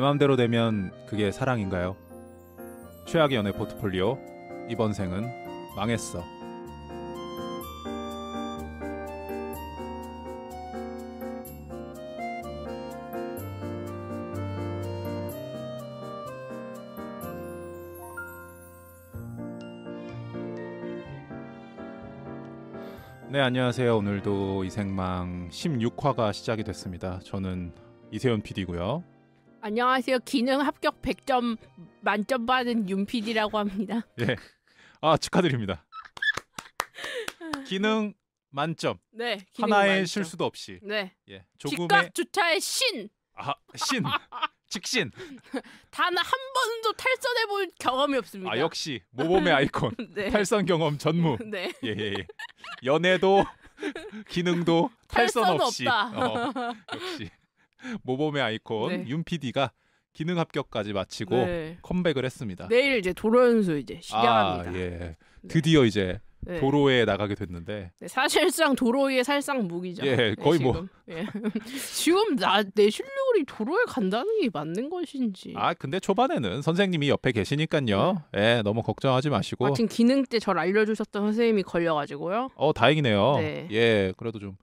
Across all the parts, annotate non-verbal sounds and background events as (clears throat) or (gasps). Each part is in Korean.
내음대로 되면 그게 사랑인가요? 최악의 연애 포트폴리오 이번 생은 망했어. 네, 안녕하세요. 오늘도 이생망 16화가 시작이 됐습니다. 저는 이세현 PD고요. 안녕하세요. 기능 합격 100점 만점 받은 윤PD라고 합니다. (laughs) 예. 아, 축하드립니다. 기능 만점. 네. 기능 하나의 만점. 실수도 없이. 네. 예. 조금의 값 주차의 신. 아, 신. (laughs) 직신. 단 한 번도 탈선해 볼 경험이 없습니다. 아, 역시 모범의 (laughs) 아이콘. 네. 탈선 경험 전무. 네. 예, 예, 예. 연애도 기능도 탈선, 탈선 없이. 없다. 어, 역시. 모범의 아이콘 네. 윤 PD가 기능 합격까지 마치고 네. 컴백을 했습니다. 내일 이제 도로연수 이제 시작합니다. 아, 예. 네. 드디어 이제 네. 도로에 나가게 됐는데 네, 사실상 도로의 살상 무기죠. 예, 네, 거의 네, 뭐 지금 예. (laughs) 나내 실력이 도로에 간다는 게 맞는 것인지. 아 근데 초반에는 선생님이 옆에 계시니까요. 네. 예, 너무 걱정하지 마시고. 마침 기능 때절 알려주셨던 선생님이 걸려가지고요. 어 다행이네요. 네. 예, 그래도 좀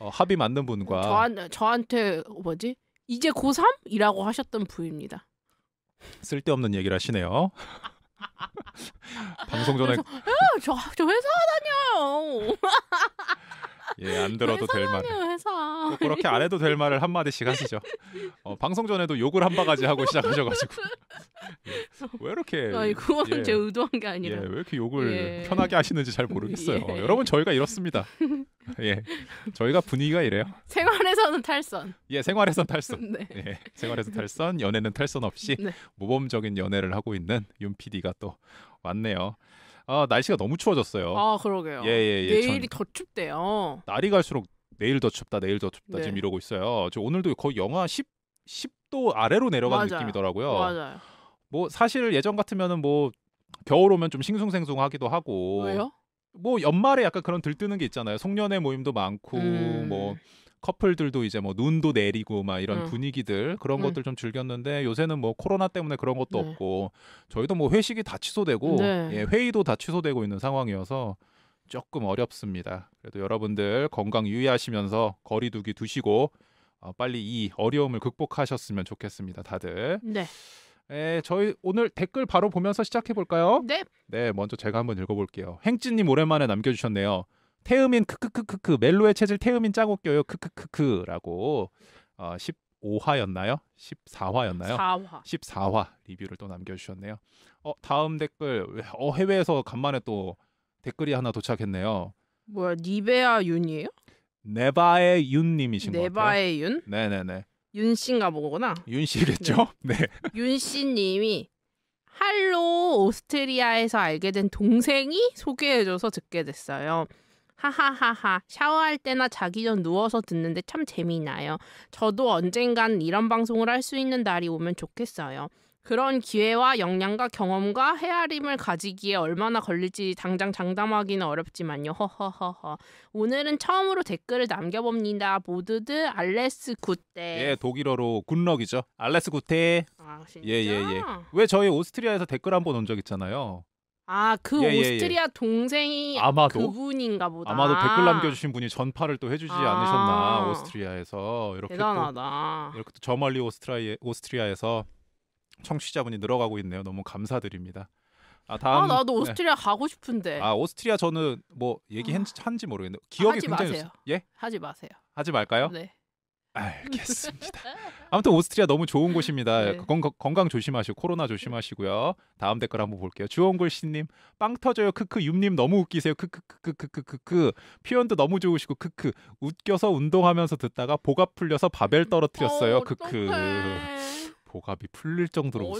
어, 합이 맞는 분과 저한, 저한테 뭐지 이제 고3이라고 하셨던 분입니다. 쓸데없는 얘기를 하시네요. (laughs) (laughs) 방송 전에 저저 저 회사 다녀요. (laughs) 예, 안 들어도 될 말. 회사. 그렇게 안 해도 될 말을 한 마디씩 하시죠. 어, 방송 전에도 욕을 한 바가지 하고 시작하셔가지고 왜 이렇게? 아니 그거 예, 제 의도한 게 아니라. 예, 왜 이렇게 욕을 예. 편하게 하시는지 잘 모르겠어요. 어, 여러분 저희가 이렇습니다. (laughs) 예, 저희가 분위기가 이래요. 생활에서는 탈선. 예, 생활에선 탈선. 네. 예, 생활에서 탈선, 연애는 탈선 없이 네. 모범적인 연애를 하고 있는 윤 PD가 또 왔네요. 아, 날씨가 너무 추워졌어요. 아, 그러게요. 예, 예, 예. 내일이 전... 더 춥대요. 날이 갈수록 내일 더 춥다, 내일 더 춥다 네. 지금 이러고 있어요. 저 오늘도 거의 영하 10, 10도 아래로 내려가는 맞아요. 느낌이더라고요. 맞아요. 뭐 사실 예전 같으면은 뭐 겨울 오면 좀 싱숭생숭하기도 하고. 왜요? 뭐 연말에 약간 그런 들뜨는 게 있잖아요. 송년회 모임도 많고 음... 뭐 커플들도 이제 뭐 눈도 내리고 막 이런 음. 분위기들 그런 음. 것들 좀 즐겼는데 요새는 뭐 코로나 때문에 그런 것도 네. 없고 저희도 뭐 회식이 다 취소되고 네. 예, 회의도 다 취소되고 있는 상황이어서 조금 어렵습니다. 그래도 여러분들 건강 유의하시면서 거리두기 두시고 어, 빨리 이 어려움을 극복하셨으면 좋겠습니다. 다들. 네. 에, 예, 저희 오늘 댓글 바로 보면서 시작해 볼까요? 네. 네, 먼저 제가 한번 읽어볼게요. 행진님 오랜만에 남겨주셨네요. 태음인 크크크크크 멜로의 체질 태음인 짜고 껴요 크크크크라고 어, 15화였나요? 14화였나요? 4화. 14화 리뷰를 또 남겨주셨네요. 어 다음 댓글 어 해외에서 간만에 또 댓글이 하나 도착했네요. 뭐야 니베아 윤이에요? 네바의 윤님이신 네것 같아요. 네바의 윤? 네네네. 윤 씨인가 보구나. 윤씨겠죠 네. (laughs) 네. 윤 씨님이 할로 오스트리아에서 알게 된 동생이 소개해줘서 듣게 됐어요. 하하하하. 샤워할 때나 자기 전 누워서 듣는데 참 재미나요. 저도 언젠간 이런 방송을 할 수 있는 날이 오면 좋겠어요. 그런 기회와 역량과 경험과 헤아림을 가지기에 얼마나 걸릴지 당장 장담하기는 어렵지만요. 허허허허. 오늘은 처음으로 댓글을 남겨봅니다. 모두들 알레스 굿데. 예, 독일어로 굿럭이죠. 알레스 굿데. 아, 진짜? 예, 예, 예. 왜 저희 오스트리아에서 댓글 한번온 적 있잖아요. 아, 그 예, 오스트리아 예, 예. 동생이 아마도 그분인가 보다. 아마도 댓글 남겨주신 분이 전파를 또 해주지 아~ 않으셨나 오스트리아에서 이렇게 대단하다. 또, 이렇게 저 멀리 오스트리아 오스트리아에서 청취자분이 늘어가고 있네요. 너무 감사드립니다. 아, 아 다음, 아 나도 네. 오스트리아 네. 가고 싶은데. 아 오스트리아 저는 뭐 얘기한지 아. 모르겠는데 기억이 하지 굉장히 마세요. 예 하지 마세요. 하지 말까요? 네. 알겠습니다. 아무튼 오스트리아 너무 좋은 곳입니다. 네. 건강, 건강, 조심하시고 코로나 조심하시고요. 다음 댓글 한번 볼게요. 주원골 씨님 빵 터져요. 크크 윰님 너무 웃기세요. 크크크크크크크 표현도 너무 좋으시고 크크 웃겨서 운동하면서 듣다가 보가 풀려서 바벨 떨어뜨렸어요. 어, 크크. 복압이 풀릴 정도로 어,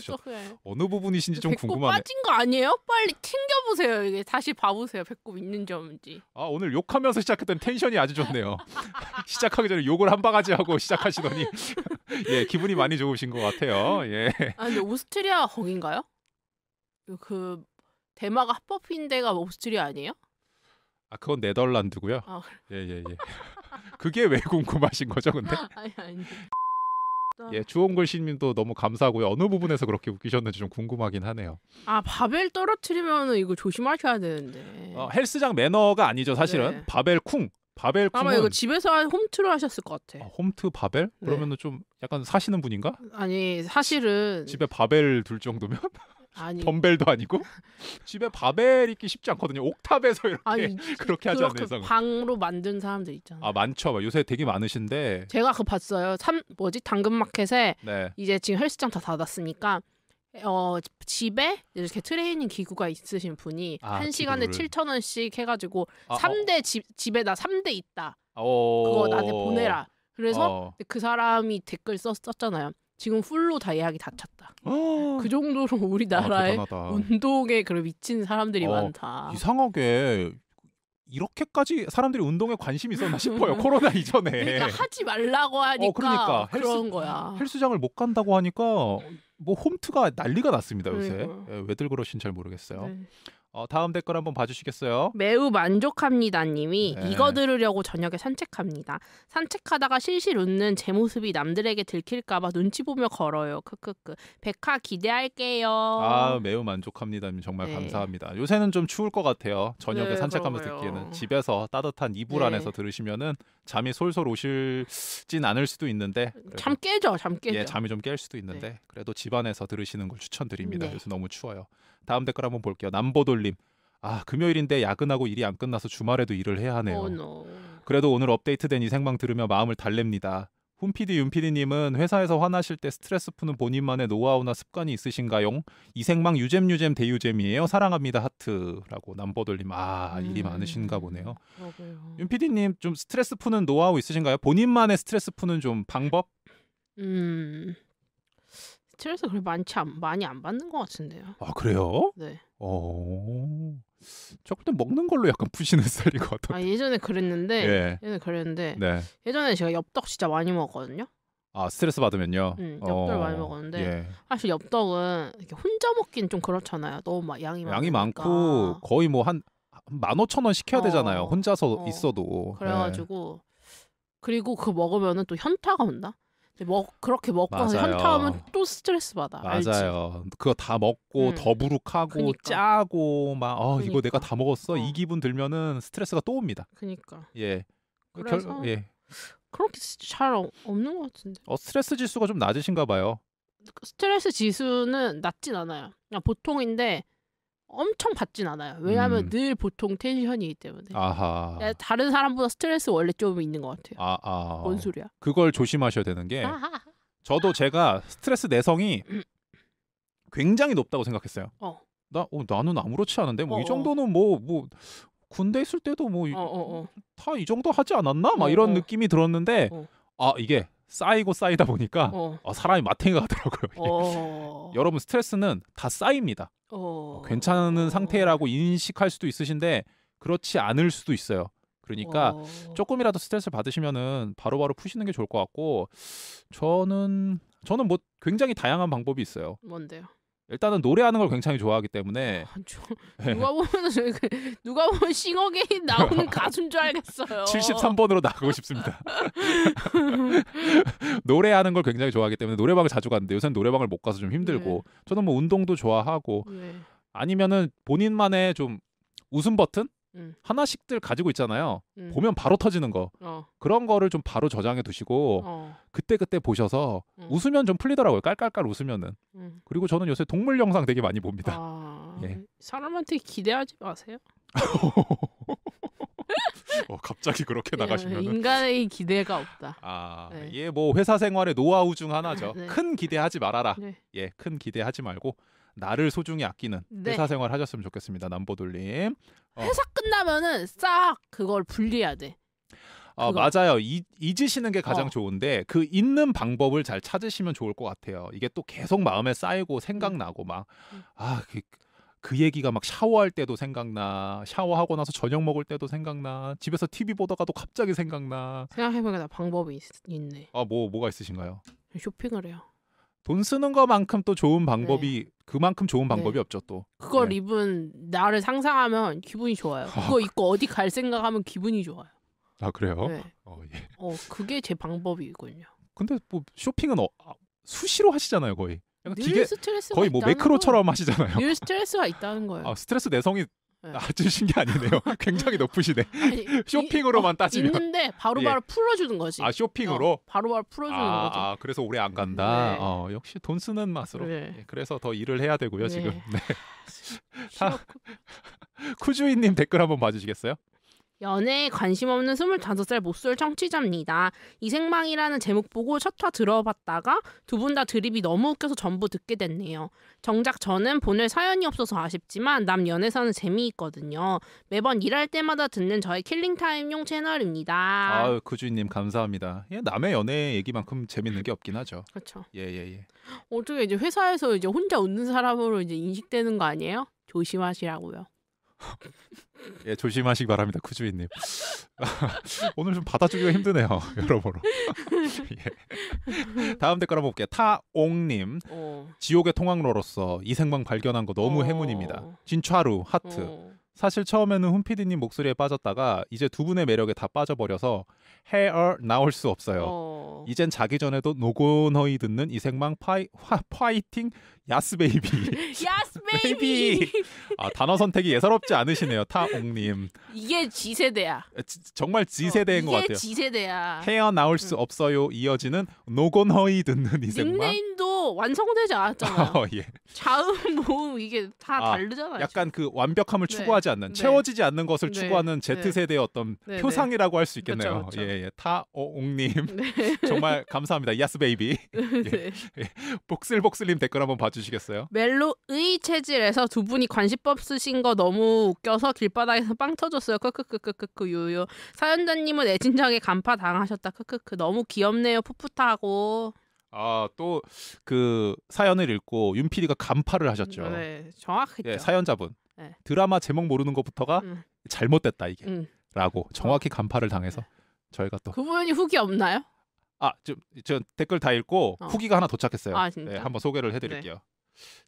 어느 부분이신지 좀 궁금하네. 빠진 거 아니에요? 빨리 튕겨 보세요. 이게 다시 봐 보세요. 배꼽 있는 점인지. 아, 오늘 욕하면서 시작했던 텐션이 아주 좋네요. (laughs) 시작하기 전에 욕을 한 바가지 하고 시작하시더니 (laughs) 예, 기분이 많이 좋으신 것 같아요. 예. 아, 근데 오스트리아 거긴가요? 그 대마가 합법인 데가 오스트리아 아니에요? 아, 그건 네덜란드고요. 아, 그래. 예, 예, 예. 그게 왜 궁금하신 거죠, 근데? (laughs) 아니, 아니. 아. 예, 주홍글씨님도 너무 감사하고요. 어느 부분에서 그렇게 웃기셨는지 좀 궁금하긴 하네요. 아 바벨 떨어뜨리면 이거 조심하셔야 되는데. 어, 헬스장 매너가 아니죠 사실은. 네. 바벨 쿵. 바벨 쿵 아마 이거 집에서 홈트로 하셨을 것 같아. 아, 홈트 바벨? 네. 그러면은 좀 약간 사시는 분인가? 아니 사실은 집에 바벨 둘 정도면? (laughs) 아니. 덤벨도 아니고 (laughs) 집에 바벨 있기 쉽지 않거든요. 옥탑에서 이렇게 아니, (laughs) 그렇게 하지 않는 이상 방으로 만든 사람들 있잖아요. 아 많죠. 요새 되게 많으신데 제가 그 봤어요. 삼 뭐지 당근마켓에 네. 이제 지금 헬스장 다 닫았으니까 어 집에 이렇게 트레이닝 기구가 있으신 분이 아, 한 시간에 기 7천 원씩 해가지고 아, 3대 어. 집 집에 나 3대 있다. 어. 그거 나한테 보내라. 그래서 어. 그 사람이 댓글 썼, 썼잖아요. 지금 풀로 다 예약이 다 찼다. 아. 그 정도로 우리나라에 아, 운동에 그런 미친 사람들이 어, 많다. 이상하게 이렇게까지 사람들이 운동에 관심이 있었나 싶어요. (laughs) 코로나 이전에. 그러니까 하지 말라고 어, 하니까 어, 그러니까. 헬스, 그런 거야. 헬스장을 못 간다고 하니까 뭐 홈트가 난리가 났습니다 요새. 네. 왜들 그러신잘 모르겠어요. 네. 어, 다음 댓글 한번 봐주시겠어요? 매우 만족합니다 님이 네. 이거 들으려고 저녁에 산책합니다. 산책하다가 실실 웃는 제 모습이 남들에게 들킬까봐 눈치 보며 걸어요. 크크크. 백화 기대할게요. 아 매우 만족합니다 님 정말 네. 감사합니다. 요새는 좀 추울 것 같아요. 저녁에 네, 산책하면서 듣기에는 집에서 따뜻한 이불 네. 안에서 들으시면은 잠이 솔솔 오실진 않을 수도 있는데 잠 깨죠, 잠 깨죠. 예, 잠이 좀 깰 수도 있는데 네. 그래도 집안에서 들으시는 걸 추천드립니다. 네. 요새 너무 추워요. 다음 댓글 한번 볼게요. 남보돌림. 아 금요일인데 야근하고 일이 안 끝나서 주말에도 일을 해야 하네요. 어, 그래도 오늘 업데이트된 이 생방 들으며 마음을 달랩니다. 훈피디 윤피디님은 회사에서 화나실 때 스트레스 푸는 본인만의 노하우나 습관이 있으신가요? 이생망 유잼 유잼 대유잼이에요. 사랑합니다 하트라고 남보돌님 아 음. 일이 많으신가 보네요. 요 윤피디님 좀 스트레스 푸는 노하우 있으신가요? 본인만의 스트레스 푸는 좀 방법? 음 스트레스 그렇게 많지 안, 많이 안 받는 것 같은데요. 아 그래요? 네. 어. 저 그때 먹는 걸로 약간 푸시는 (laughs) 스것 같아요. 아 예전에 그랬는데 예. 예전에 그랬는데 네. 예전에 제가 엽떡 진짜 많이 먹었거든요. 아 스트레스 받으면요. 응, 음, 엽떡 어... 많이 먹었는데 예. 사실 엽떡은 이렇게 혼자 먹긴 좀 그렇잖아요. 너무 막 양이 많 양이 많고 거의 뭐한만 오천 원 시켜야 어... 되잖아요. 혼자서 어... 있어도. 예. 그래가지고 예. 그리고 그 먹으면은 또 현타가 온다. 네, 먹 그렇게 먹고 현타하면 또 스트레스 받아. 맞아요. 알지? 그거 다 먹고 음. 더부룩하고 그니까. 짜고 막 어, 그니까. 이거 내가 다 먹었어 어. 이 기분 들면은 스트레스가 또 옵니다. 그니까. 예. 그래서 결, 예. 그렇게 잘 없는 것 같은데. 어 스트레스 지수가 좀 낮으신가 봐요. 스트레스 지수는 낮진 않아요. 그냥 보통인데 엄청 받진 않아요. 왜냐하면 음. 늘 보통 텐션이기 때문에. 아하. 네, 다른 사람보다 스트레스 원래 좀 있는 것 같아요. 아, 아. 뭔 소리야? 그걸 조심하셔야 되는 게 아하. (laughs) 저도 제가 스트레스 내성이 (clears throat) 굉장히 높다고 생각했어요. 어. 나 어, 나는 아무렇지 않은데 뭐이 어, 어, 정도는 뭐뭐 뭐 군대 있을 때도 뭐 다이 어, 어, 정도 하지 않았나 막 이런 느낌이 들었는데 아 이게 쌓이고 쌓이다 보니까 어. 아, 사람이 마탱이가 가더라고요. 여러분 스트레스는 다 쌓입니다. 어, 어... 괜찮은 상태라고 인식할 수도 있으신데 그렇지 않을 수도 있어요. 그러니까 어... 조금이라도 스트레스를 받으시면은 바로바로 푸시는 게 좋을 것 같고 저는 저는 뭐 굉장히 다양한 방법이 있어요. 뭔데요? 일단은 노래하는 걸 굉장히 좋아하기 때문에 아, 저, 예. 누가 보면 그, 누가 보면 싱어게인 (laughs) 나오는 가수인 줄 알겠어요. 73번으로 나가고 싶습니다. (laughs) 노래하는 걸 굉장히 좋아하기 때문에 노래방을 자주 갔는데 요새는 노래방을 못 가서 좀 힘들고 네. 저는 뭐 운동도 좋아하고 네. 아니면은 본인만의 좀 웃음 버튼 음. 하나씩들 가지고 있잖아요. 음. 보면 바로 터지는 거. 어. 그런 거를 좀 바로 저장해 두시고 어. 그때 그때 보셔서 음. 웃으면 좀 풀리더라고요. 깔깔깔 웃으면은. 그리고 저는 요새 동물 영상 되게 많이 봅니다. 아... 예. 사람한테 기대하지 마세요. (laughs) 어, 갑자기 그렇게 예, 나가시면 인간의 기대가 없다. 아, 네. 예, 뭐 회사 생활의 노하우 중 하나죠. 네. 큰 기대하지 말아라. 네. 예, 큰 기대하지 말고 나를 소중히 아끼는 네. 회사 생활 하셨으면 좋겠습니다. 남보돌님. 어. 회사 끝나면은 싹 그걸 분리해야 돼. 어, 맞아요. 이, 잊으시는 게 가장 어. 좋은데 그 잊는 방법을 잘 찾으시면 좋을 것 같아요. 이게 또 계속 마음에 쌓이고 생각나고 막 음. 아, 그, 그 얘기가 막 샤워할 때도 생각나. 샤워하고 나서 저녁 먹을 때도 생각나. 집에서 TV 보다가도 갑자기 생각나. 생각해보니까 방법이 있, 네 아, 뭐 뭐가 있으신가요? 쇼핑을 해요. 돈 쓰는 것만큼 또 좋은 네. 방법이 네. 그만큼 좋은 네. 방법이 네. 없죠 또. 그걸 네. 입은 나를 상상하면 기분이 좋아요. 아, 그거 그 입고 어디 갈 생각하면 기분이 좋아요. 아 그래요? 네. 어, 예. 어 그게 제 방법이군요. 근데 뭐 쇼핑은 어, 아, 수시로 하시잖아요 거의. 늘 기계, 스트레스가 거의 뭐 매크로처럼 거 하시잖아요. 늘 스트레스가 있다는 (laughs) 아, 거예요. 아, 스트레스 내성이 네. 낮으신 아, 게 아니네요. (laughs) 굉장히 높으시네. 아니, 쇼핑으로만 이, 어, 따지면 있는데 바로바로 바로 예. 풀어주는 거지. 아 쇼핑으로 어, 바로바로 어, 바로 풀어주는 아, 거죠. 아 그래서 오래 안 간다. 네. 어, 역시 돈 쓰는 맛으로. 네. 예, 그래서 더 일을 해야 되고요 네. 지금. 네. 아, 아, (laughs) 쿠주이님 댓글 한번 봐주시겠어요? 연애에 관심 없는 25살 못쏠 청취자입니다. 이생망이라는 제목 보고 첫 화 들어봤다가 두 분 다 드립이 너무 웃겨서 전부 듣게 됐네요. 정작 저는 보낼 사연이 없어서 아쉽지만 남 연애사는 재미있거든요. 매번 일할 때마다 듣는 저의 킬링타임용 채널입니다. 아유, 구주님 감사합니다. 예, 남의 연애 얘기만큼 재밌는 게 없긴 하죠. 그렇죠. 예, 예, 예. 어떻게 이제 회사에서 이제 혼자 웃는 사람으로 이제 인식되는 거 아니에요? 조심하시라고요. (laughs) 예, 조심하시기 바랍니다, 쿠주이님 (laughs) 오늘 좀 받아주기가 힘드네요, (laughs) 여러모로. 예. 다음 댓글 한번 볼게요. 타옹님, 어. 지옥의 통학로로서 이 생방 발견한 거 너무 어. 해문입니다. 진차루 하트. 어. 사실 처음에는 훈피디님 목소리에 빠졌다가 이제 두 분의 매력에 다 빠져버려서 헤어 나올 수 없어요. 어. 이젠 자기 전에도 노곤허이 듣는 이생방 파이, 화, 파이팅 야스베이비. 야스 베이비. 아, 단어 선택이 예사롭지 않으시네요, 타옥님. 이게 지세대야 아, 정말 지세대인 어, 것 같아요. 이게 G세대야. 헤어나올 수 없어요. 이어지는 노곤허이 듣는 이생만. 닉네임도 완성되지 않았잖아요. (laughs) 어, 예. 자음, 모음 이게 다 아, 다르잖아요. 약간 그 완벽함을 네. 추구하지 않는, 네. 채워지지 않는 것을 네. 추구하는 네. Z세대의 어떤 네, 표상이라고 할 수 있겠네요. 그렇죠, 그렇 예, 예. 타오옹님 어, (laughs) 정말 감사합니다. 야스 베이비. (laughs) 예. 예. 복슬복슬님 댓글 한번 봐주시겠어요? 멜로의 체질에서 두 분이 관시법 쓰신 거 너무 웃겨서 길바닥에서 빵 터졌어요. 크크크크크크 유유. 사연자님은 애진장에 간파 당하셨다. 크크크 너무 귀엽네요. 풋풋하고. 아또그 사연을 읽고 윤 PD가 간파를 하셨죠. 음, 네, 정확했죠. 예, 사연자분 네. 드라마 제목 모르는 것부터가 음. 잘못됐다 이게 음. 라고 정확히 어. 간파를 당해서 네. 저희가 또 그분이 후기 없나요? 아, 지금 댓글 다 읽고 어. 후기가 하나 도착했어요. 아, 네, 한번 소개를 해드릴게요. 네.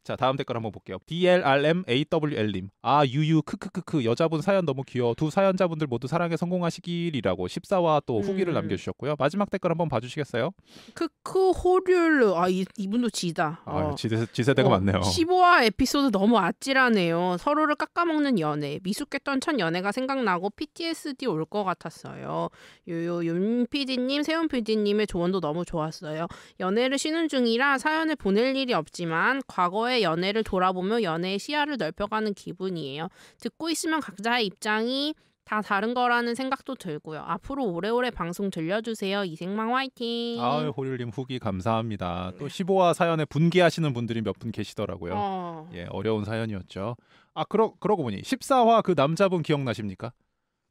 자 다음 댓글 한번 볼게요. DLRMAWL님 아 유유 크크크크 여자분 사연 너무 귀여워 두 사연자분들 모두 사랑에 성공하시길이라고 14와 또 후기를 음. 남겨주셨고요. 마지막 댓글 한번 봐주시겠어요? 크크 호룰루 아 이, 이분도 지다. 아 어. 지세, 지세대가 어, 많네요. 15화 에피소드 너무 아찔하네요. 서로를 깎아먹는 연애 미숙했던 첫 연애가 생각나고 PTSD 올 것 같았어요. 요요 윤 PD님 세훈 PD님의 조언도 너무 좋았어요. 연애를 쉬는 중이라 사연을 보낼 일이 없지만 과거의 연애를 돌아보며 연애의 시야를 넓혀가는 기분이에요. 듣고 있으면 각자의 입장이 다 다른 거라는 생각도 들고요. 앞으로 오래오래 방송 들려주세요. 이생망 화이팅. 아유 호율님 후기 감사합니다. 또 15화 사연에 분개하시는 분들이 몇 분 계시더라고요. 어... 예 어려운 사연이었죠. 아 그러 그러고 보니 14화 그 남자분 기억나십니까?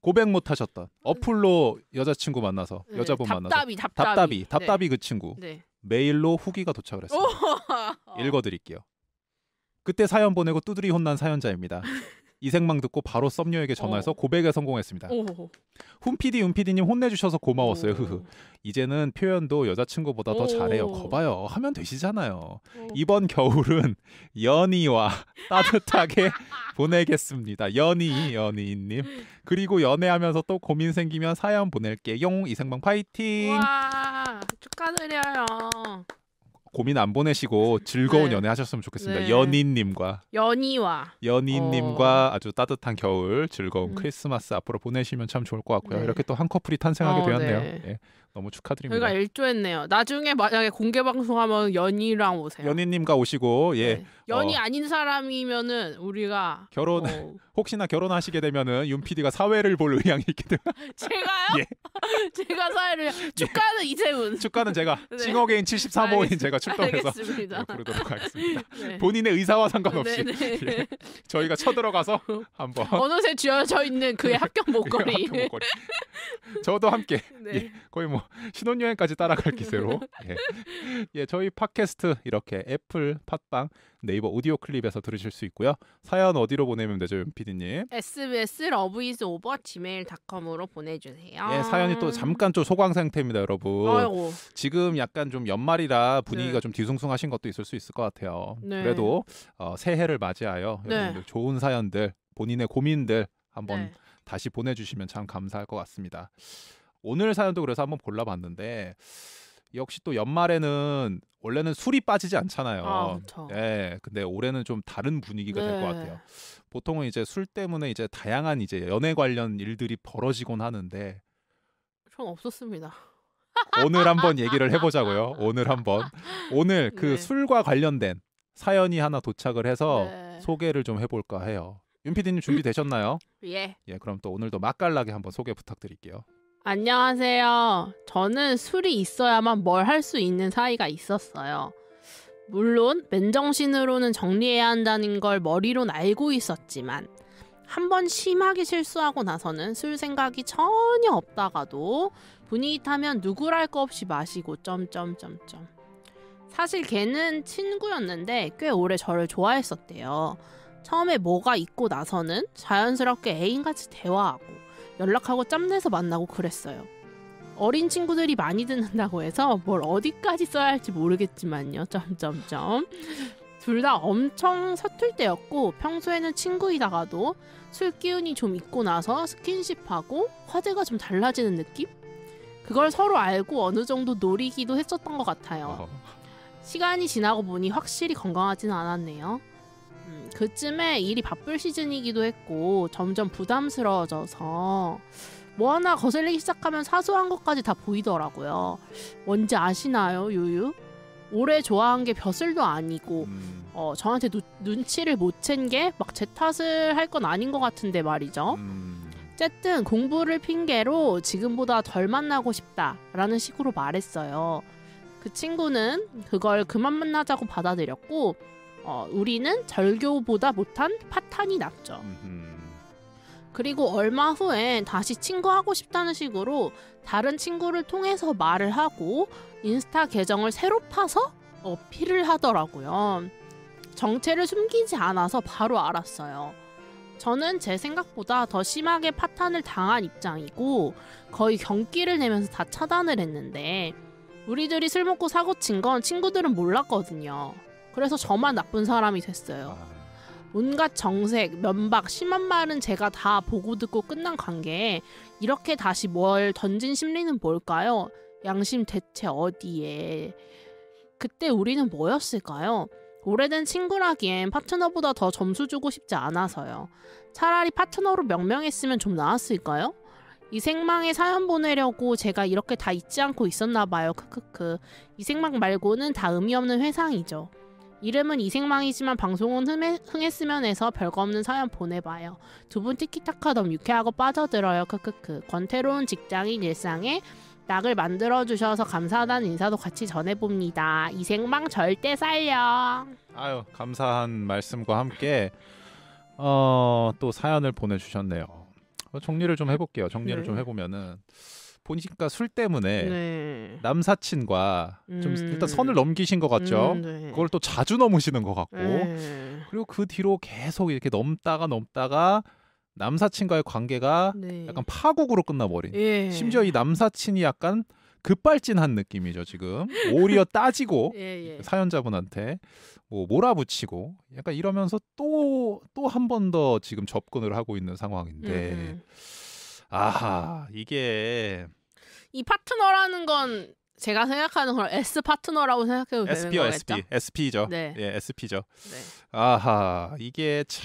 고백 못 하셨던 어플로 여자친구 만나서 네, 여자분 답답이, 만나서 답답이 답답이 답답이 네. 그 친구. 네. 메일로 후기가 도착을 했어요. 읽어드릴게요. 그때 사연 보내고 두드리 혼난 사연자입니다. (laughs) 이 생망 듣고 바로 썸녀에게 전화해서 어. 고백에 성공했습니다. 훈피디 윤피디님 혼내주셔서 고마웠어요. 흐흐. 이제는 표현도 여자친구보다 더 잘해요. 거봐요. 하면 되시잖아요. 오. 이번 겨울은 연희와 (laughs) 따뜻하게 보내겠습니다. 연희 연희님 그리고 연애하면서 또 고민 생기면 사연 보낼게용 이생망 파이팅. 와 축하드려요. 고민 안 보내시고 (laughs) 네. 즐거운 네. 연애 하셨으면 좋겠습니다. 네. 연인님과 연희와 연인님과 어. 아주 따뜻한 겨울, 즐거운 음. 크리스마스 앞으로 보내시면 참 좋을 것 같고요. 네. 이렇게 또 한 커플이 탄생하게 어, 되었네요. 네. 예. 너무 축하드립니다. 저희가 일조했네요. 나중에 만약에 공개 방송하면 연희랑 오세요. 연희님과 오시고 예. 네. 어. 연희 어, 아닌 사람이면은 우리가 결혼 어... (laughs) 혹시나 결혼하시게 되면은 윤 PD가 사회를 볼 의향이 있기도. (laughs) 제가요? 예. (laughs) 제가 사회를 예. 축가는 예. 이세훈. 축가는 제가 네. 싱어게인 73호인 제가 출동해서 예, 부르도록 하겠습니다. 네. 본인의 의사와 상관없이 네, 네. 예. 저희가 쳐들어가서 한번 어느새 쥐어져 있는 그의 합격 목걸이. 합격 목걸이. 저도 함께 네. 예. 거의 뭐 (laughs) 신혼여행까지 따라갈 기세로 (laughs) 예. 예. 저희 팟캐스트 이렇게 애플 팟빵 네이버 오디오 클립에서 들으실 수 있고요 사연 어디로 보내면 되죠 윤피디님 sbs 러브이즈 오버 gmail.com으로 보내주세요 예 사연이 또 잠깐 좀 소강 상태입니다 여러분 아이고. 지금 약간 좀 연말이라 분위기가 네. 좀 뒤숭숭하신 것도 있을 수 있을 것 같아요 네. 그래도 어, 새해를 맞이하여 네. 여러분들 좋은 사연들 본인의 고민들 한번 네. 다시 보내주시면 참 감사할 것 같습니다. 오늘 사연도 그래서 한번 골라봤는데 역시 또 연말에는 원래는 술이 빠지지 않잖아요. 아, 예. 근데 올해는 좀 다른 분위기가 네. 될것 같아요. 보통은 이제 술 때문에 이제 다양한 이제 연애 관련 일들이 벌어지곤 하는데 전 없었습니다. 오늘 한번 얘기를 해보자고요. 오늘 한번 오늘 그 네. 술과 관련된 사연이 하나 도착을 해서 네. 소개를 좀 해볼까 해요. 윤 PD님 준비되셨나요? 예. 예, 그럼 또 오늘도 맛깔나게 한번 소개 부탁드릴게요. 안녕하세요. 저는 술이 있어야만 뭘 할 수 있는 사이가 있었어요. 물론 맨정신으로는 정리해야 한다는 걸 머리론 알고 있었지만 한번 심하게 실수하고 나서는 술 생각이 전혀 없다가도 분위기 타면 누구랄 거 없이 마시고 점점점점 사실 걔는 친구였는데 꽤 오래 저를 좋아했었대요. 처음에 뭐가 있고 나서는 자연스럽게 애인같이 대화하고 연락하고 짬내서 만나고 그랬어요. 어린 친구들이 많이 듣는다고 해서 뭘 어디까지 써야 할지 모르겠지만요. 점점점. 둘 다 엄청 서툴 때였고 평소에는 친구이다가도 술 기운이 좀 있고 나서 스킨십하고 화제가 좀 달라지는 느낌? 그걸 서로 알고 어느 정도 노리기도 했었던 것 같아요. 시간이 지나고 보니 확실히 건강하지는 않았네요. 그쯤에 일이 바쁠 시즌이기도 했고 점점 부담스러워져서 뭐 하나 거슬리기 시작하면 사소한 것까지 다 보이더라고요. 뭔지 아시나요, 유유? 올해 좋아한 게 벼슬도 아니고 음. 어, 저한테 누, 눈치를 못 챈 게 막 제 탓을 할 건 아닌 것 같은데 말이죠. 음. 어쨌든 공부를 핑계로 지금보다 덜 만나고 싶다라는 식으로 말했어요. 그 친구는 그걸 그만 만나자고 받아들였고 어, 우리는 절교보다 못한 파탄이 났죠. 그리고 얼마 후에 다시 친구하고 싶다는 식으로 다른 친구를 통해서 말을 하고 인스타 계정을 새로 파서 어필을 하더라고요. 정체를 숨기지 않아서 바로 알았어요. 저는 제 생각보다 더 심하게 파탄을 당한 입장이고 거의 경기를 내면서 다 차단을 했는데 우리들이 술 먹고 사고 친 건 친구들은 몰랐거든요. 그래서 저만 나쁜 사람이 됐어요. 아, 네. 온갖 정색, 면박, 심한 말은 제가 다 보고 듣고 끝난 관계에 이렇게 다시 뭘 던진 심리는 뭘까요? 양심 대체 어디에? 그때 우리는 뭐였을까요? 오래된 친구라기엔 파트너보다 더 점수 주고 싶지 않아서요. 차라리 파트너로 명명했으면 좀 나았을까요? 이 생망에 사연 보내려고 제가 이렇게 다 잊지 않고 있었나 봐요. 크크크. 이 생망 말고는 다 의미 없는 회상이죠. 이름은 이생망이지만 방송은 흥해, 흥했으면해서 별거 없는 사연 보내봐요. 두 분 티키타카 너무 유쾌하고 빠져들어요. 크크크. 권태로운 직장인 일상에 낙을 만들어주셔서 감사하다는 인사도 같이 전해봅니다. 이생망 절대 살려. 아유 감사한 말씀과 함께 어, 또 사연을 보내주셨네요. 어, 정리를 좀 해볼게요. 정리를 네. 좀 해보면은 보니까 술 때문에 네. 남사친과 음. 좀 일단 선을 넘기신 것 같죠. 음, 네. 그걸 또 자주 넘으시는 것 같고 네. 그리고 그 뒤로 계속 이렇게 넘다가 넘다가 남사친과의 관계가 네. 약간 파국으로 끝나버린. 예. 심지어 이 남사친이 약간 급발진한 느낌이죠 지금 오히려 따지고 (laughs) 예, 예. 사연자분한테 뭐 몰아붙이고 약간 이러면서 또 또 한 번 더 지금 접근을 하고 있는 상황인데. 음. 음. 아하 이게 이 파트너라는 건 제가 생각하는 그런 S 파트너라고 생각해도 되 SP요, 거겠죠? SP, SP죠. 네. 예, SP죠. 네. 아하, 이게 참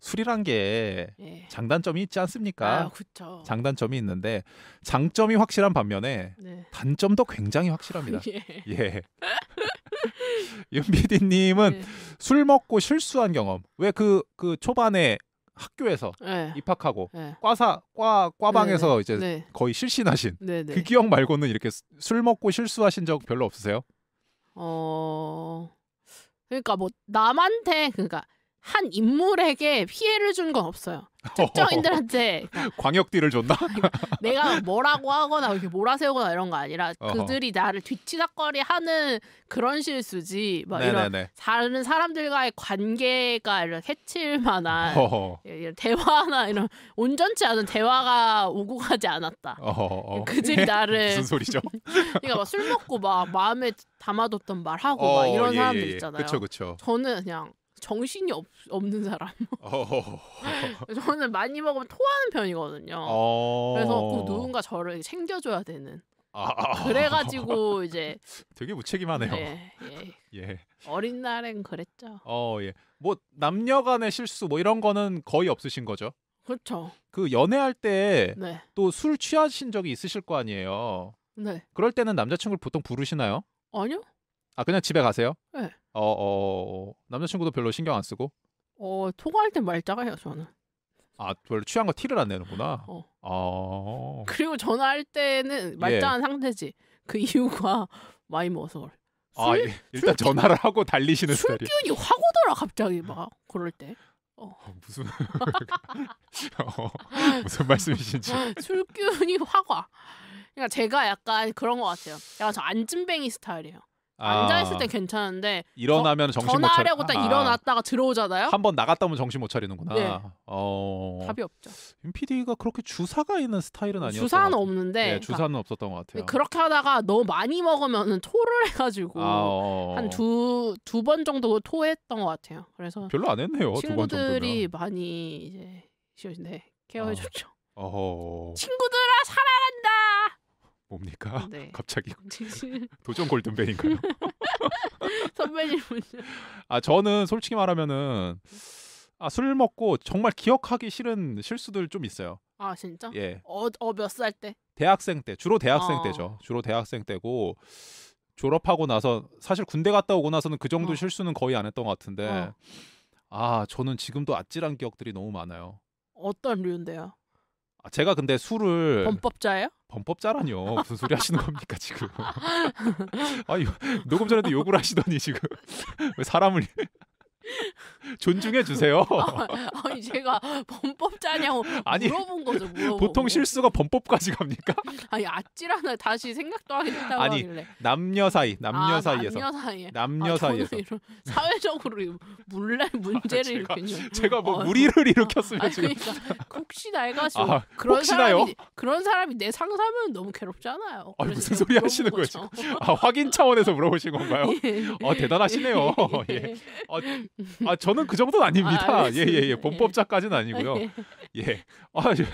술이란 게 예. 장단점이 있지 않습니까? 아, 그렇죠. 장단점이 있는데 장점이 확실한 반면에 네. 단점도 굉장히 확실합니다. (laughs) 예. 예. (laughs) 윤 PD님은 예. 네. 술 먹고 실수한 경험. 왜 그그 그 초반에 학교에서 네. 입학하고 네. 과사 과 과방에서 네. 이제 네. 거의 실신하신 그 기억 말고는 이렇게 술 먹고 실수하신 적 별로 없으세요? 어 그러니까 뭐 남한테 그러니까 한 인물에게 피해를 준 건 없어요. 특정인들한테 그러니까 (laughs) 광역띠를 줬나? (laughs) 그러니까 내가 뭐라고 하거나 이렇게 몰아세우거나 이런 거 아니라 어허. 그들이 나를 뒤치다거리 하는 그런 실수지 막 네네네. 이런 다른 사람들과의 관계가 이런 해칠 만한 어허. 예, 대화나 이런 온전치 않은 대화가 오고 가지 않았다. 어허. 예, 그들이 (laughs) 나를 무슨 소리죠? 그러니까 막술 먹고 막 마음에 담아뒀던 말하고 어, 막 이런 예, 예 사람들 예, 예. 있잖아요. 그쵸, 그쵸. 저는 그냥 정신이 없, 없는 사람. (laughs) 어. 저는 많이 먹으면 토하는 편이거든요. 어. 그래서 꼭 누군가 저를 챙겨줘야 되는. 아. 그래가지고 이제 (laughs) 되게 무책임하네요. 예, 예. 예. 어린 날엔 그랬죠. 어, 예. 뭐 남녀간의 실수 뭐 이런 거는 거의 없으신 거죠? 그렇죠. 그 연애할 때 또술 네. 취하신 적이 있으실 거 아니에요. 네. 그럴 때는 남자친구를 보통 부르시나요? 아니요. 아 그냥 집에 가세요? 네. 어 어, 어, 어, 남자친구도 별로 신경 안 쓰고. 어 통화할 땐 말작아요 저는. 아 별로 취한 거 티를 안 내는구나. 어. 어. 그리고 전화할 때는 말짱한 예. 상태지. 그 이유가 (laughs) 많이 먹어서. 술, 아 예. 일단 술 전화를 하고 달리시는 스타일. 술기운이 확 오더라 갑자기 막 그럴 때. 어. 어, 무슨 (laughs) 어, 무슨 말씀이신지 (laughs) 술기운이 확 와. 그러니까 제가 약간 그런 것 같아요. 약간 저 안진뱅이 스타일이에요. 아, 앉아 있을 땐 괜찮은데 일어나면 정신 못 차려. 고딱 아. 일어났다가 들어오잖아요. 한 번 나갔다 오면 정신 못 차리는구나. 네. 어. 답이 없죠. 윤 PD가 그렇게 주사가 있는 스타일은 아니었어요. 주사는 없는데 네, 그러니까 주사는 없었던 것 같아요. 그렇게 하다가 너무 많이 먹으면 토를 해가지고 아, 어. 어, 어. 한두 두 번 정도 토했던 것 같아요. 그래서 별로 안 했네요. 친구들이 많이 이제 시네 케어해줬죠. 어. 친구들아 사랑한다 뭡니까? 어, 네. (laughs) 갑자기 (laughs) 도전 골든벨인가요? (laughs) 선배님은요? 아 저는 솔직히 말하면은 아, 술 먹고 정말 기억하기 싫은 실수들 좀 있어요. 아 진짜? 예. 어몇 어, 살 때? 대학생 때 주로 대학생 어. 때죠. 주로 대학생 때고 졸업하고 나서 사실 군대 갔다 오고 나서는 그 정도 어. 실수는 거의 안 했던 것 같은데 어. 아 저는 지금도 아찔한 기억들이 너무 많아요. 어떤 류인데요? 아, 제가 근데 술을 범법자예요? 범법자라뇨. 무슨 소리 하시는 겁니까 지금? (laughs) 아 녹음 전에도 욕을 하시더니 지금 왜 사람을 (laughs) 존중해 주세요. 어, 아니 제가 범법자냐고 아니, 물어본 거죠. 물어보 보통 실수가 범법까지 갑니까? (laughs) 아니 아찔하나 다시 생각도 하게 다고 하길래. 남녀 사이, 아, 남녀 아, 사이에서. 남녀 사이에. 남녀 아, 사이에서. 사회적으로 물래 (laughs) 아, 문제를 제가, 일으키죠. 제가 뭐 어, 무리를 어. 일으켰으면 아, 지금. 그러니까 혹시나 해가지고 아, 그런 혹시나요? 사람이 그런 사람이 내 상사면 너무 괴롭잖아요. 아 무슨 소리 하시는 거죠? 아, 확인 차원에서 물어보신 건가요? 예. 아 대단하시네요. 예. 아, 아 저는 그 정도는 아닙니다. 예예예. 아, 예, 예. 범법자까지는 예. 예. 아니고요. 예. 예. 아 예.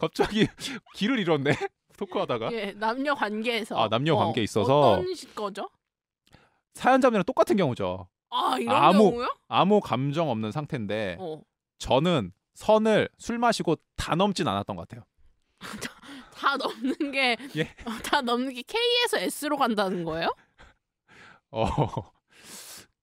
갑자기 길을 잃었네. (laughs) 토크하다가. 예. 남녀 관계에서. 아 남녀 관계 에 어, 있어서. 어떤 거죠? 사연자분이랑 똑같은 경우죠. 아 이런 아무, 경우요? 아무 감정 없는 상태인데 어. 저는 선을 술 마시고 다 넘진 않았던 것 같아요. (laughs) 다 넘는 게다 예? 어, 넘는 게 K에서 S로 간다는 거예요? (laughs) 어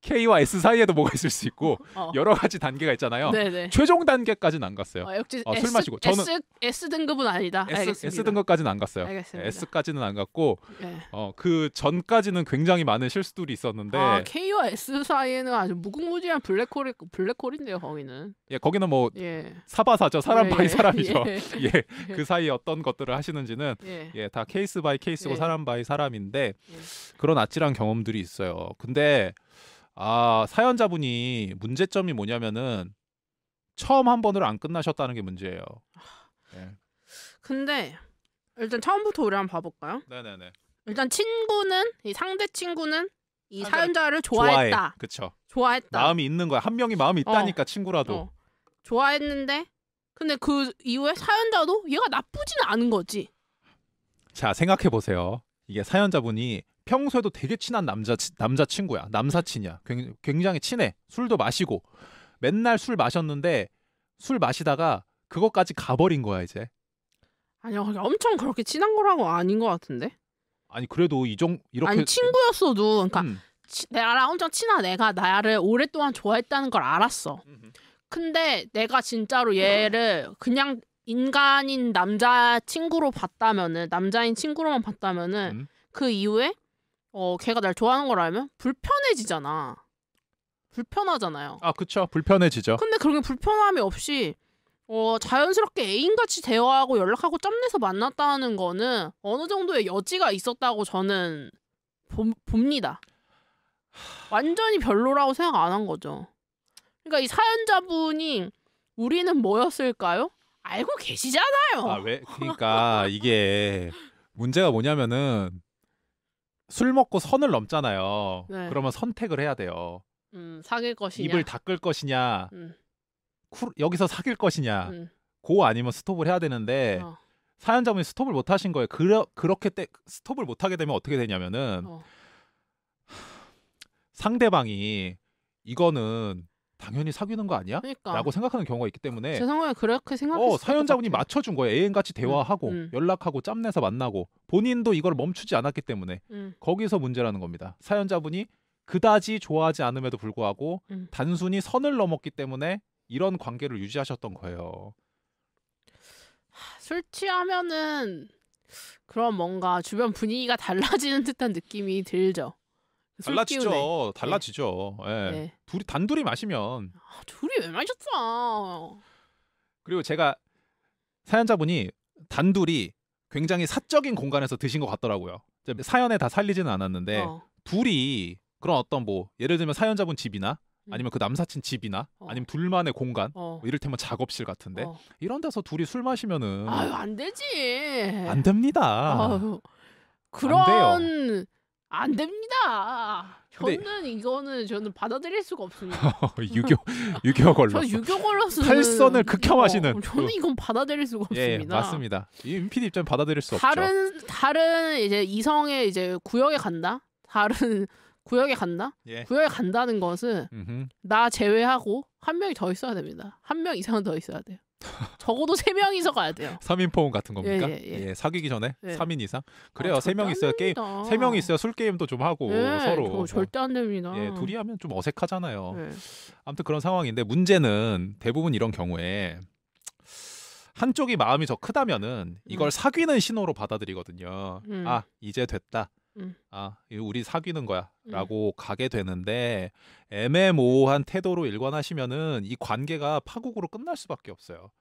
K와 S 사이에도 뭐가 있을 수 있고 (laughs) 어. 여러 가지 단계가 있잖아요. 네네. 네. 최종 단계까지는 안 갔어요. 어, 역시 어, 술 S, 마시고 저는 S, S 등급은 아니다. S, 알겠습니다. S 등급까지는 안 갔어요. 알겠습니다. S까지는 안 갔고 네. 어그 전까지는 굉장히 많은 실수들이 있었는데 아, K와 S 사이에는 아주 무궁무진한 블랙홀이 블랙홀인데요, 거기는. 예, 거기는 뭐 예. 사바사죠. 사람 예. 바이 예. 사람이죠. (laughs) 예. (laughs) 예. 그 사이 에 어떤 것들을 하시는지는 예. 예, 다 케이스 바이 케이스고 예. 사람 바이 사람인데 그런 아찔한 경험들이 있어요. 근데 아 사연자분이 문제점이 뭐냐면은 처음 한 번으로 안 끝나셨다는 게 문제예요. 네. 근데 일단 처음부터 우리 한번 봐볼까요? 네네네. 일단 친구는 이 상대 친구는 이 사연자를 좋아했다. 좋아해. 그쵸. 좋아했다. 마음이 있는 거야. 한 명이 마음이 어. 있다니까 어, 친구라도. 어. 좋아했는데 근데 그 이후에 사연자도 얘가 나쁘진 않은 거지. 자 생각해 보세요. 이게 사연자분이 평소에도 되게 친한 남자 남자 친구야 남사친이야 굉장히, 친해 술도 마시고 맨날 술 마셨는데 술 마시다가 그것까지 가버린 거야 이제 아니야 어, 엄청 그렇게 친한 거라고 아닌 것 같은데 아니 그래도 이정 이렇게 아니 친구였어도 그러니까 음. 치, 나랑 엄청 친한 내가 나를 오랫동안 좋아했다는 걸 알았어 근데 내가 진짜로 얘를 그냥 인간인 남자 친구로 봤다면은 남자인 친구로만 봤다면은 음? 그 이후에 어 걔가 날 좋아하는 걸 알면 불편해지잖아. 불편하잖아요. 아 그쵸 불편해지죠. 근데 그런 불편함이 없이 어 자연스럽게 애인같이 대화하고 연락하고 짬내서 만났다는 거는 어느 정도의 여지가 있었다고 저는 보, 봅니다. 완전히 별로라고 생각 안 한 거죠. 그러니까 이 사연자분이 우리는 뭐였을까요? 알고 계시잖아요. 아 왜? 그러니까 이게 문제가 뭐냐면은 술 먹고 선을 넘잖아요. 네. 그러면 선택을 해야 돼요. 음, 사귈 것이냐. 입을 닦을 것이냐. 음. 쿨, 여기서 사귈 것이냐. 음. 고 아니면 스톱을 해야 되는데 어. 사연자분이 스톱을 못 하신 거예요. 그러, 그렇게 때, 스톱을 못 하게 되면 어떻게 되냐면은 어. 상대방이 이거는 당연히 사귀는 거 아니야? 그러니까. 라고 생각하는 경우가 있기 때문에 제 상황에 그렇게 생각했어. 사연자분이 맞춰준 거예요. 애인 같이 음, 대화하고 음, 음. 연락하고 짬내서 만나고 본인도 이걸 멈추지 않았기 때문에 음. 거기서 문제라는 겁니다. 사연자분이 그다지 좋아하지 않음에도 불구하고 음. 단순히 선을 넘었기 때문에 이런 관계를 유지하셨던 거예요. 술 취하면은 그런 뭔가 주변 분위기가 달라지는 듯한 느낌이 들죠. 달라지죠. 달라지죠. 예. 네. 네. 둘이 단둘이 마시면 아, 둘이 왜 마셨어? 그리고 제가 사연자분이 단둘이 굉장히 사적인 공간에서 드신 것 같더라고요. 사연에 다 살리지는 않았는데 어. 둘이 그런 어떤 뭐 예를 들면 사연자분 집이나 음. 아니면 그 남사친 집이나 어. 아니면 둘만의 공간 어. 뭐 이를테면 작업실 같은데 어. 이런 데서 둘이 술 마시면은 아유 안 되지 안 됩니다 아유, 그런 안안 됩니다. 근데- 이거는 저는 받아들일 수가 없습니다. (laughs) 유교 유교 걸로 저 유교 걸로서 탈선을 어, 극혐하시는 그 저는 이건 받아들일 수가 예, 예, 없습니다. 맞습니다. 이피디 입장 받아들일 수 없죠. 다른 다른 이제 이성의 이제 구역에 간다. 다른 (laughs) 구역에 간다. 예. 구역에 간다는 것은 음흠. 나 제외하고 한 명이 더 있어야 됩니다. 한 명 이상은 더 있어야 돼요. 적어도 세 명이서 가야 돼요. 3인 포옹 같은 겁니까? 예, 예, 예, 예. 사귀기 전에 예. 3인 이상? 그래요. 아, 3명 있어야 게임 3명 있어야 술 게임도 좀 하고 예, 서로. 절대 안 됩니다. 예, 둘이 하면 좀 어색하잖아요. 예. 아무튼 그런 상황인데 문제는 대부분 이런 경우에 한쪽이 마음이 더 크다면은 이걸 음. 사귀는 신호로 받아들이거든요. 음. 아, 이제 됐다. 음. 아, 우리 사귀는 거야. 음. 라고 음. 가게 되는데, 애매모호한 태도로 일관하시면은 이 관계가 파국으로 끝날 수밖에 없어요.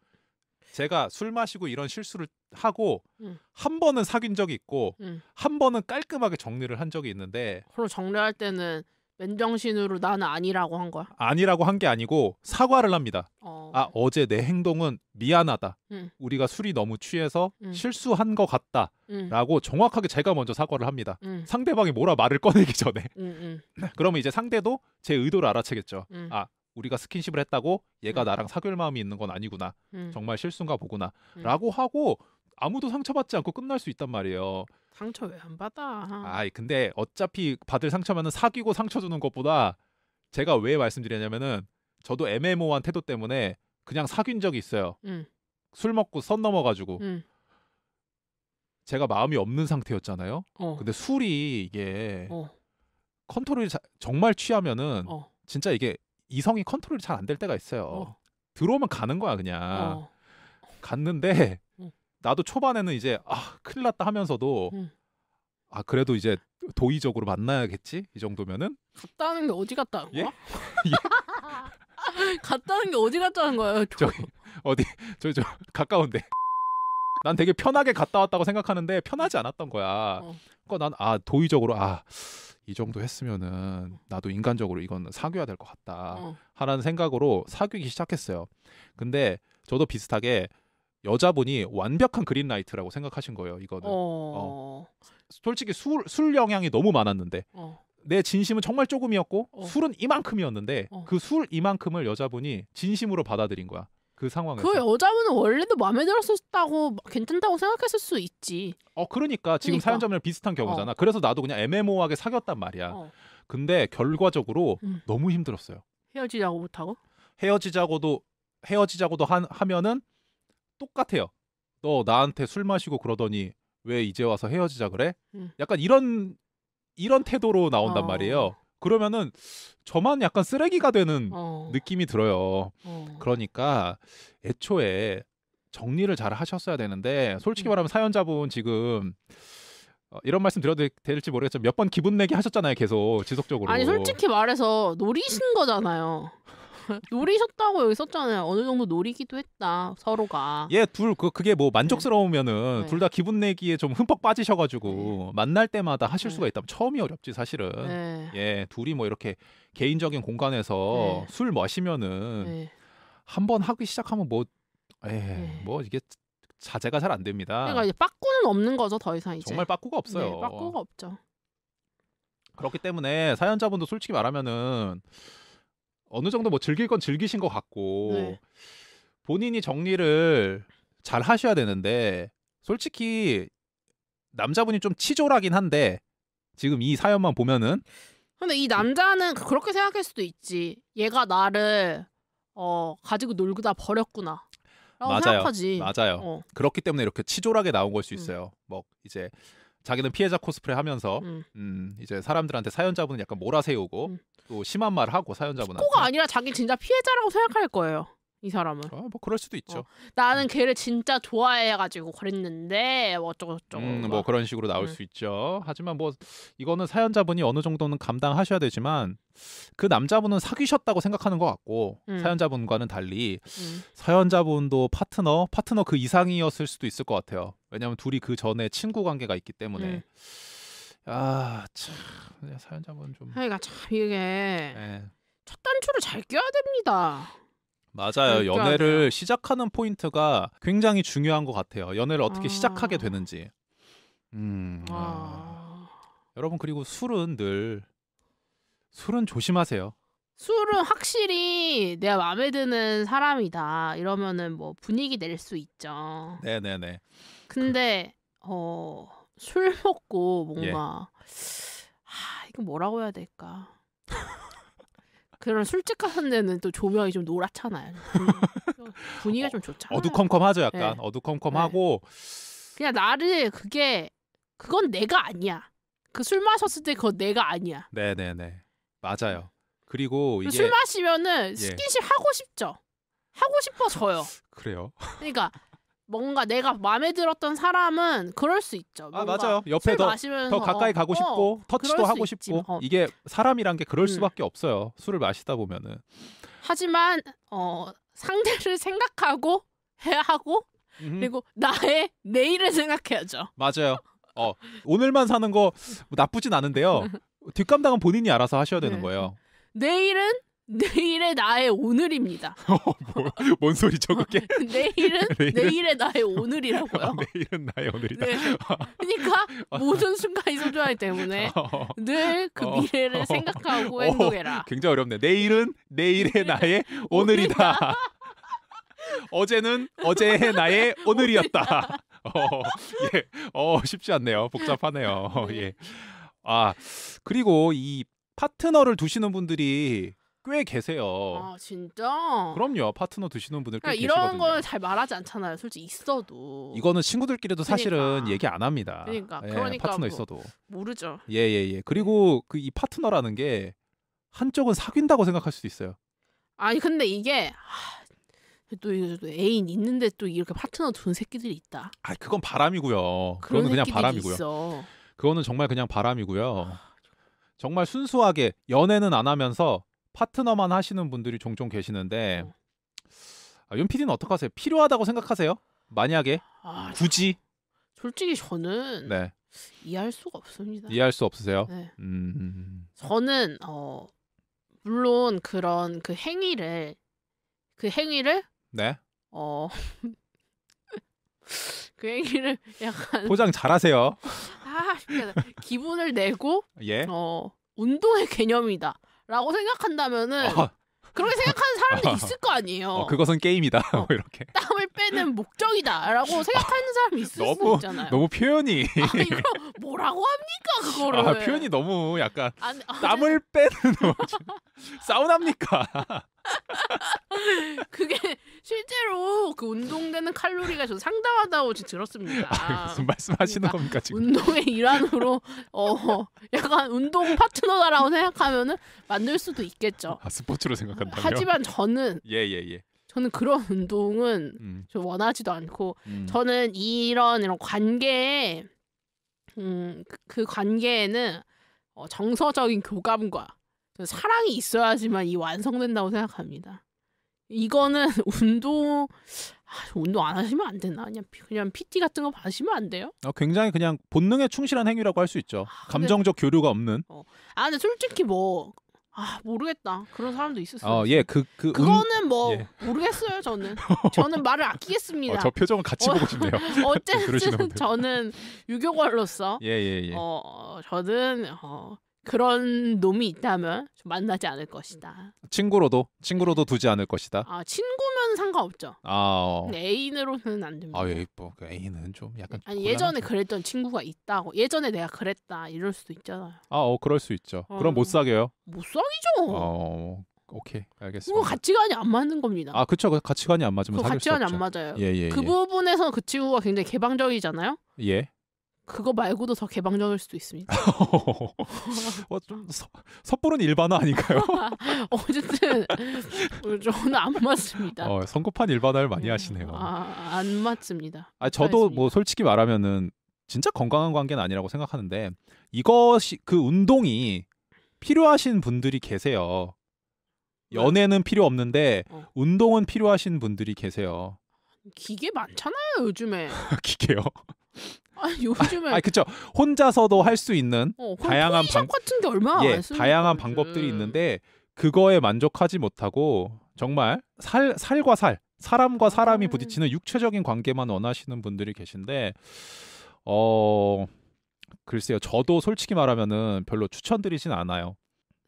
제가 술 마시고 이런 실수를 하고, 음. 한 번은 사귄 적이 있고, 음. 한 번은 깔끔하게 정리를 한 적이 있는데, 그럼 정리할 때는 맨정신으로 나는 아니라고 한 거야? 아니라고 한 게 아니고, 사과를 합니다. 어. 어. 아 어제 내 행동은 미안하다. 음. 우리가 술이 너무 취해서 음. 실수한 것 같다라고 음. 정확하게 제가 먼저 사과를 합니다. 상대방이 뭐라 말을 꺼내기 전에. (laughs) 그러면 이제 상대도 제 의도를 알아채겠죠. 아 우리가 스킨십을 했다고 얘가 나랑 사귈 마음이 있는 건 아니구나. 정말 실수인가 보구나라고 하고 아무도 상처받지 않고 끝날 수 있단 말이에요. 상처 왜 안 받아? 아 근데 어차피 받을 상처면은 사귀고 상처 주는 것보다 제가 왜 말씀드리냐면은 저도 애매모호한 태도 때문에 그냥 사귄 적이 있어요. 음. 술 먹고 선 넘어가지고 음. 제가 마음이 없는 상태였잖아요. 어. 근데 술이 이게 어. 컨트롤이 자, 정말 취하면은 어. 진짜 이게 이성이 컨트롤이 잘 안 될 때가 있어요. 어. 들어오면 가는 거야 그냥 어. 갔는데 어. 나도 초반에는 이제 아 큰일 났다 하면서도 음. 아 그래도 이제 도의적으로 만나야겠지 이 정도면은 갔다 는데 어디 갔다 온 예? 거야? (laughs) 예? (laughs) 갔다는 게 어디 갔다는 거예요? 저 어디 저저 저, 가까운데. 난 되게 편하게 갔다 왔다고 생각하는데 편하지 않았던 거야. 어. 그러난아 그러니까 도의적으로 아 이 정도 했으면은 어. 나도 인간적으로 이건 사귀어야 될 것 같다 어. 하는 생각으로 사귀기 시작했어요. 근데 저도 비슷하게 여자분이 완벽한 그린라이트라고 생각하신 거예요. 이거는 어... 어. 솔직히 술, 술 영향이 너무 많았는데 어. 내 진심은 정말 조금이었고 어. 술은 이만큼이었는데 어. 그술 이만큼을 여자분이 진심으로 받아들인 거야. 그 상황에서. 그 여자분은 원래도 마음에 들었었다고 괜찮다고 생각했을 수 있지. 어 그러니까 지금 그러니까. 사연자분이랑 비슷한 경우잖아. 어. 그래서 나도 그냥 애매모호하게 사귀었단 말이야. 어. 근데 결과적으로 음. 너무 힘들었어요. 헤어지자고 못하고? 헤어지자고도 헤어지자고도 한, 하면은 똑같아요. 너 나한테 술 마시고 그러더니 왜 이제 와서 헤어지자 그래? 음. 약간 이런 이런 태도로 나온단 어. 말이에요. 그러면은 저만 약간 쓰레기가 되는 어. 느낌이 들어요. 어. 그러니까 애초에 정리를 잘 하셨어야 되는데 솔직히 음. 말하면 사연자분 지금 어, 이런 말씀 드려도 될지 모르겠지만 몇 번 기분 내기 하셨잖아요 계속 지속적으로 아니 솔직히 말해서 노리신 거잖아요 노리셨다고 (laughs) 여 있었잖아요. 어느 정도 노리기도 했다 서로가. 예, 둘 그, 그게 뭐 만족스러우면은 네. 네. 둘다 기분 내기에 좀 흠뻑 빠지셔가지고 네. 만날 때마다 하실 네. 수가 있다면 처음이 어렵지 사실은. 예 둘이 뭐 이렇게 개인적인 공간에서 술 마시면은 한 번 하기 시작하면 뭐 에뭐 예, 이게 자제가 잘 안 됩니다. 그러니까 이제 빠꾸는 없는 거죠 더 이상 이제. 정말 빠꾸가 없어요. 네, 빠꾸가 없죠. 그렇기 때문에 사연자분도 솔직히 말하면은 어느 정도 뭐 즐길 건 즐기신 것 같고 네. 본인이 정리를 잘 하셔야 되는데 솔직히 남자분이 좀 치졸하긴 한데 지금 이 사연만 보면은 근데 이 남자는 그렇게 생각할 수도 있지. 얘가 나를 어 가지고 놀고 다 버렸구나. 라고 맞아요. 생각하지. 맞아요. 어. 그렇기 때문에 이렇게 치졸하게 나온 걸수 음. 있어요. 음. 뭐 이제 자기는 피해자 코스프레 하면서 음. 음. 이제 사람들한테 사연자분은 약간 몰아세우고 음. 또 심한 말을 하고 사연자분한테 코가 아니라 자기 진짜 피해자라고 생각할 거예요. 이 사람은. 아, 뭐 그럴 수도 있죠. 어. 나는 걔를 진짜 좋아해가지고 그랬는데 뭐 어쩌고저쩌고. 음, 뭐 그런 식으로 나올 음. 수 있죠. 하지만 뭐 이거는 사연자분이 어느 정도는 감당하셔야 되지만 그 남자분은 사귀셨다고 생각하는 것 같고 음. 사연자분과는 달리 음. 사연자분도 파트너 파트너 그 이상이었을 수도 있을 것 같아요. 왜냐하면 둘이 그 전에 친구 관계가 있기 때문에. 음. 아, 참. 사연자분 좀. 그러니참 이게 네. 첫 단추를 잘 껴야 됩니다. 맞아요. 연애를 돼요. 시작하는 포인트가 굉장히 중요한 것 같아요. 연애를 어떻게 아... 시작하게 되는지. 음. 아. 아... 여러분 그리고 술은 늘 술은 조심하세요. 술은 확실히 내가 마음에 드는 사람이다 이러면은 뭐 분위기 낼 수 있죠. 네네네. 근데 그... 어술 (laughs) 먹고 뭔가 아, 이거 뭐라고 해야 될까? 그런 술집 같은 데는 또 조명이 좀 노랗잖아요. 분위기가 어, 좀 좋잖아요. 어두컴컴하죠, 예. 약간. 네. 어두컴컴하고 네. 그냥 나를 그게 그건 내가 아니야. 그 술 마셨을 때 그건 내가 아니야. 네, 네, 네. 맞아요. 그리고 이게 술 마시면은 스킨십 예. 하고 싶죠. 하고 싶어져요. 그래요? 그러니까 뭔가 내가 마음에 들었던 사람은 그럴 수 있죠. 아 맞아요. 옆에 더, 더 어, 가까이 가고 싶고 어, 터치도 하고 싶고 어. 이게 사람이란 게 그럴 음. 수밖에 없어요. 술을 마시다 보면은. 하지만 어 상대를 (laughs) 생각하고 해야 하고 음. 그리고 나의 내일을 생각해야죠. 맞아요. 어 오늘만 사는 거 나쁘진 않은데요. (laughs) 뒷감당은 본인이 알아서 하셔야 되는 네. 거예요. 내일은 내일의 나의 오늘입니다. (laughs) 어, 뭐, 뭔 소리죠 그게? (laughs) 내일은, (laughs) 내일은, 내일의 나의 어, 오늘이라고요. 아, 내일은 나의 오늘이다. 네. 그러니까 모든 순간이 소중하기 때문에 어. 늘그 미래를 생각하고 행동해라. 굉장히 어렵네. 내일은 내일의 나의 오늘이다. 어제는 어제의 나의 오늘이었다. 어, 예. 어, 쉽지 않네요. 복잡하네요. 네. 예. 아, 그리고 이 파트너를 두시는 분들이 꽤 계세요. 아 진짜? 그럼요. 파트너 드시는 분들 꽤 그러니까 계시거든요. 이런 거는 잘 말하지 않잖아요. 솔직히 있어도. 이거는 친구들끼리도 그러니까. 사실은 그러니까. 얘기 안 합니다. 그러니까 예, 그러니까 파트너 뭐, 있어도 모르죠. 예예예. 예, 예. 그리고 그 이 파트너라는 게 한쪽은 사귄다고 생각할 수도 있어요. 아니 근데 이게 또, 또 애인 있는데 또 이렇게 파트너 두는 새끼들이 있다. 아 그건 바람이고요. 그건 그냥 바람이고요. 있어. 그거는 정말 그냥 바람이고요. 아, 정말 순수하게 연애는 안 하면서 파트너만 하시는 분들이 종종 계시는데 어. 아, 윤 PD는 어떡하세요? 필요하다고 생각하세요? 만약에 아, 굳이 솔직히 저는 네. 이해할 수가 없습니다. 이해할 수 없으세요? 네. 음... 저는 어 물론 그런 그 행위를 그 행위를 네. 어. (laughs) 그 행위를 약간 포장 잘하세요. (laughs) 아, 기분을 내고 예. 어 운동의 개념이다. 라고 생각한다면은 어. 그렇게 생각하는 사람도 아. 있을 거 아니에요. 어, 그것은 게임이다. (laughs) 뭐 어, 이렇게. 땀을 빼는 목적이다라고 아. 생각하는 사람이 있을 수 있잖아요. 너무 표현이. 아, 이거 뭐라고 합니까 그거를. 아, 표현이 너무 약간 아, 아, 땀을 네. 빼는 사우나입니까? (laughs) 뭐 (laughs) 그게 실제로 그 운동되는 칼로리가 저 상당하다고 들었습니다. 아, 무슨 말씀하시는 그러니까 겁니까 지금? 운동의 일환으로 어 약간 운동 파트너다라고 생각하면은 만들 수도 있겠죠. 아, 스포츠로 생각한다면. 하지만 저는 예예예. (laughs) 예, 예. 저는 그런 운동은 음. 저 원하지도 않고 음. 저는 이런 이런 관계에 음, 그, 그 관계에는 어, 정서적인 교감과 그 사랑이 있어야지만 이 완성된다고 생각합니다. 이거는 (laughs) 운동 아, 운동 안 하시면 안 되나 그냥 그냥 PT 같은 거 받으시면 안 돼요? 어, 굉장히 그냥 본능에 충실한 행위라고 할 수 있죠. 아, 감정적 교류가 없는. 어. 아 근데 솔직히 뭐. 아 모르겠다 그런 사람도 있었어요. 어, 어예그 그 그, 거는 그 음, 뭐 예. 모르겠어요 저는 (laughs) 어. 저는 말을 아끼겠습니다. 어, 저 표정은 같이 어, 보고 싶네요. (laughs) 어쨌든 네, 저는 유교관로서 예예예. 예, 예. 어, 어 저는 어 그런 놈이 있다면 만나지 않을 것이다. 친구로도 친구로도 두지 않을 것이다. 아 친구면 상관없죠. 아 어. 애인으로는 안 됩니다. 아 예, 뻐 뭐, 그 애인은 좀 약간 아니 예전에 그랬던 친구가 있다고 예전에 내가 그랬다 이럴 수도 있잖아요. 아어 그럴 수 있죠. 어. 그럼 못 사겨요. 못 사귀죠. 어 오케이 알겠습니다. 그거 가치관이 안 맞는 겁니다. 아 그쵸 그 가치관이 안 맞으면 사귈 가치관이 안 맞아요. 예예. 예, 예, 그 예. 부분에서 그 친구가 굉장히 개방적이잖아요. 예. 그거 말고도 더 개방적일 수도 있습니다. (laughs) 어, 좀 서, 섣부른 일반화 아닌가요? (laughs) 어쨌든 어, 저는 안 맞습니다. 어, 성급한 일반화를 많이 음, 하시네요. 아, 안 맞습니다. 아, 저도 뭐 솔직히 말하면은 진짜 건강한 관계는 아니라고 생각하는데 이것이 그 운동이 필요하신 분들이 계세요. 아. 연애는 필요 없는데 어. 운동은 필요하신 분들이 계세요. 기계 많잖아요 요즘에. (laughs) 기계요? 아 요즘에 아 그쵸 혼자서도 어. 할수 있는 어, 다양한 방 같은 게 얼마나 예, 다양한 건지. 방법들이 있는데 그거에 만족하지 못하고 정말 살 살과 살 사람과 아. 사람이 음. 부딪히는 육체적인 관계만 원하시는 분들이 계신데 어 글쎄요 저도 솔직히 말하면은 별로 추천드리진 않아요.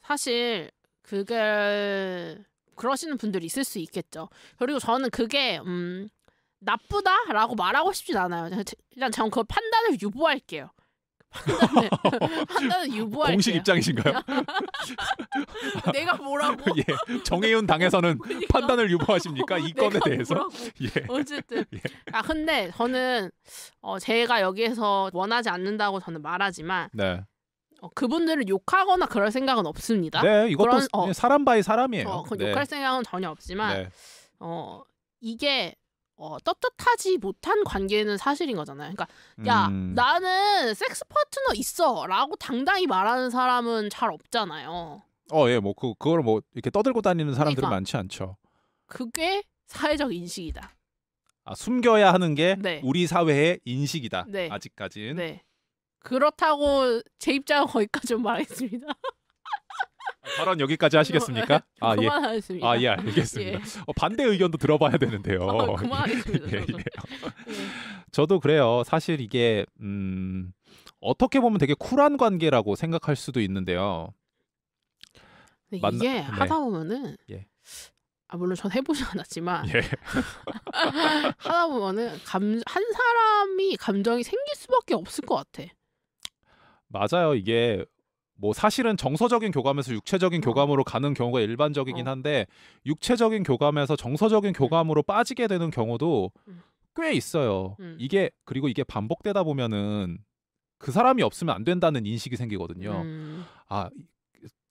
사실 그게 그러시는 분들이 있을 수 있겠죠. 그리고 저는 그게 음 나쁘다라고 말하고 싶진 않아요. 일단 저는 그 판단을 유보할게요. 판단을, (laughs) 유보할 공식 입장이신가요? (laughs) 내가 뭐라고? (laughs) 예, 정혜윤 당에서는 그러니까. 판단을 유보하십니까? 이 건에 대해서? 예. 어쨌든. 예. 아 근데 저는 어, 제가 여기에서 원하지 않는다고 저는 말하지만 네. 어, 그분들을 욕하거나 그럴 생각은 없습니다. 네, 이것도 그런, 어, 사람 바이 사람이에요. 어, 그 네. 욕할 생각은 전혀 없지만 네. 어, 이게 어, 떳떳하지 못한 관계는 사실인 거잖아요. 그러니까 야 음. 나는 섹스 파트너 있어라고 당당히 말하는 사람은 잘 없잖아요. 어, 예, 뭐 그, 그걸 뭐 이렇게 떠들고 다니는 사람들은 그러니까. 많지 않죠. 그게 사회적 인식이다. 아, 숨겨야 하는 게 네. 우리 사회의 인식이다. 네. 아직까지는. 네. 그렇다고 제 입장은 거기까지 좀말했습니다 (laughs) 발언 여기까지 하시겠습니까? 어, 네. 아 예. 아 예, 알겠습니다. 예. 어, 반대 의견도 들어봐야 되는데요. 어, 그만하겠습니다. 예, 예. 예. 저도 그래요. 사실 이게 음, 어떻게 보면 되게 쿨한 관계라고 생각할 수도 있는데요. 이게 만나... 네. 하다 보면은 예. 아 물론 전 해보지 (laughs) 않았지만 예. (laughs) 하다 보면은 감, 한 사람이 감정이 생길 수밖에 없을 것 같아. 맞아요. 이게 뭐 사실은 정서적인 교감에서 육체적인 음. 교감으로 가는 경우가 일반적이긴 어. 한데 육체적인 교감에서 정서적인 교감으로 빠지게 되는 경우도 음. 꽤 있어요. 음. 이게 그리고 이게 반복되다 보면은 그 사람이 없으면 안 된다는 인식이 생기거든요. 아,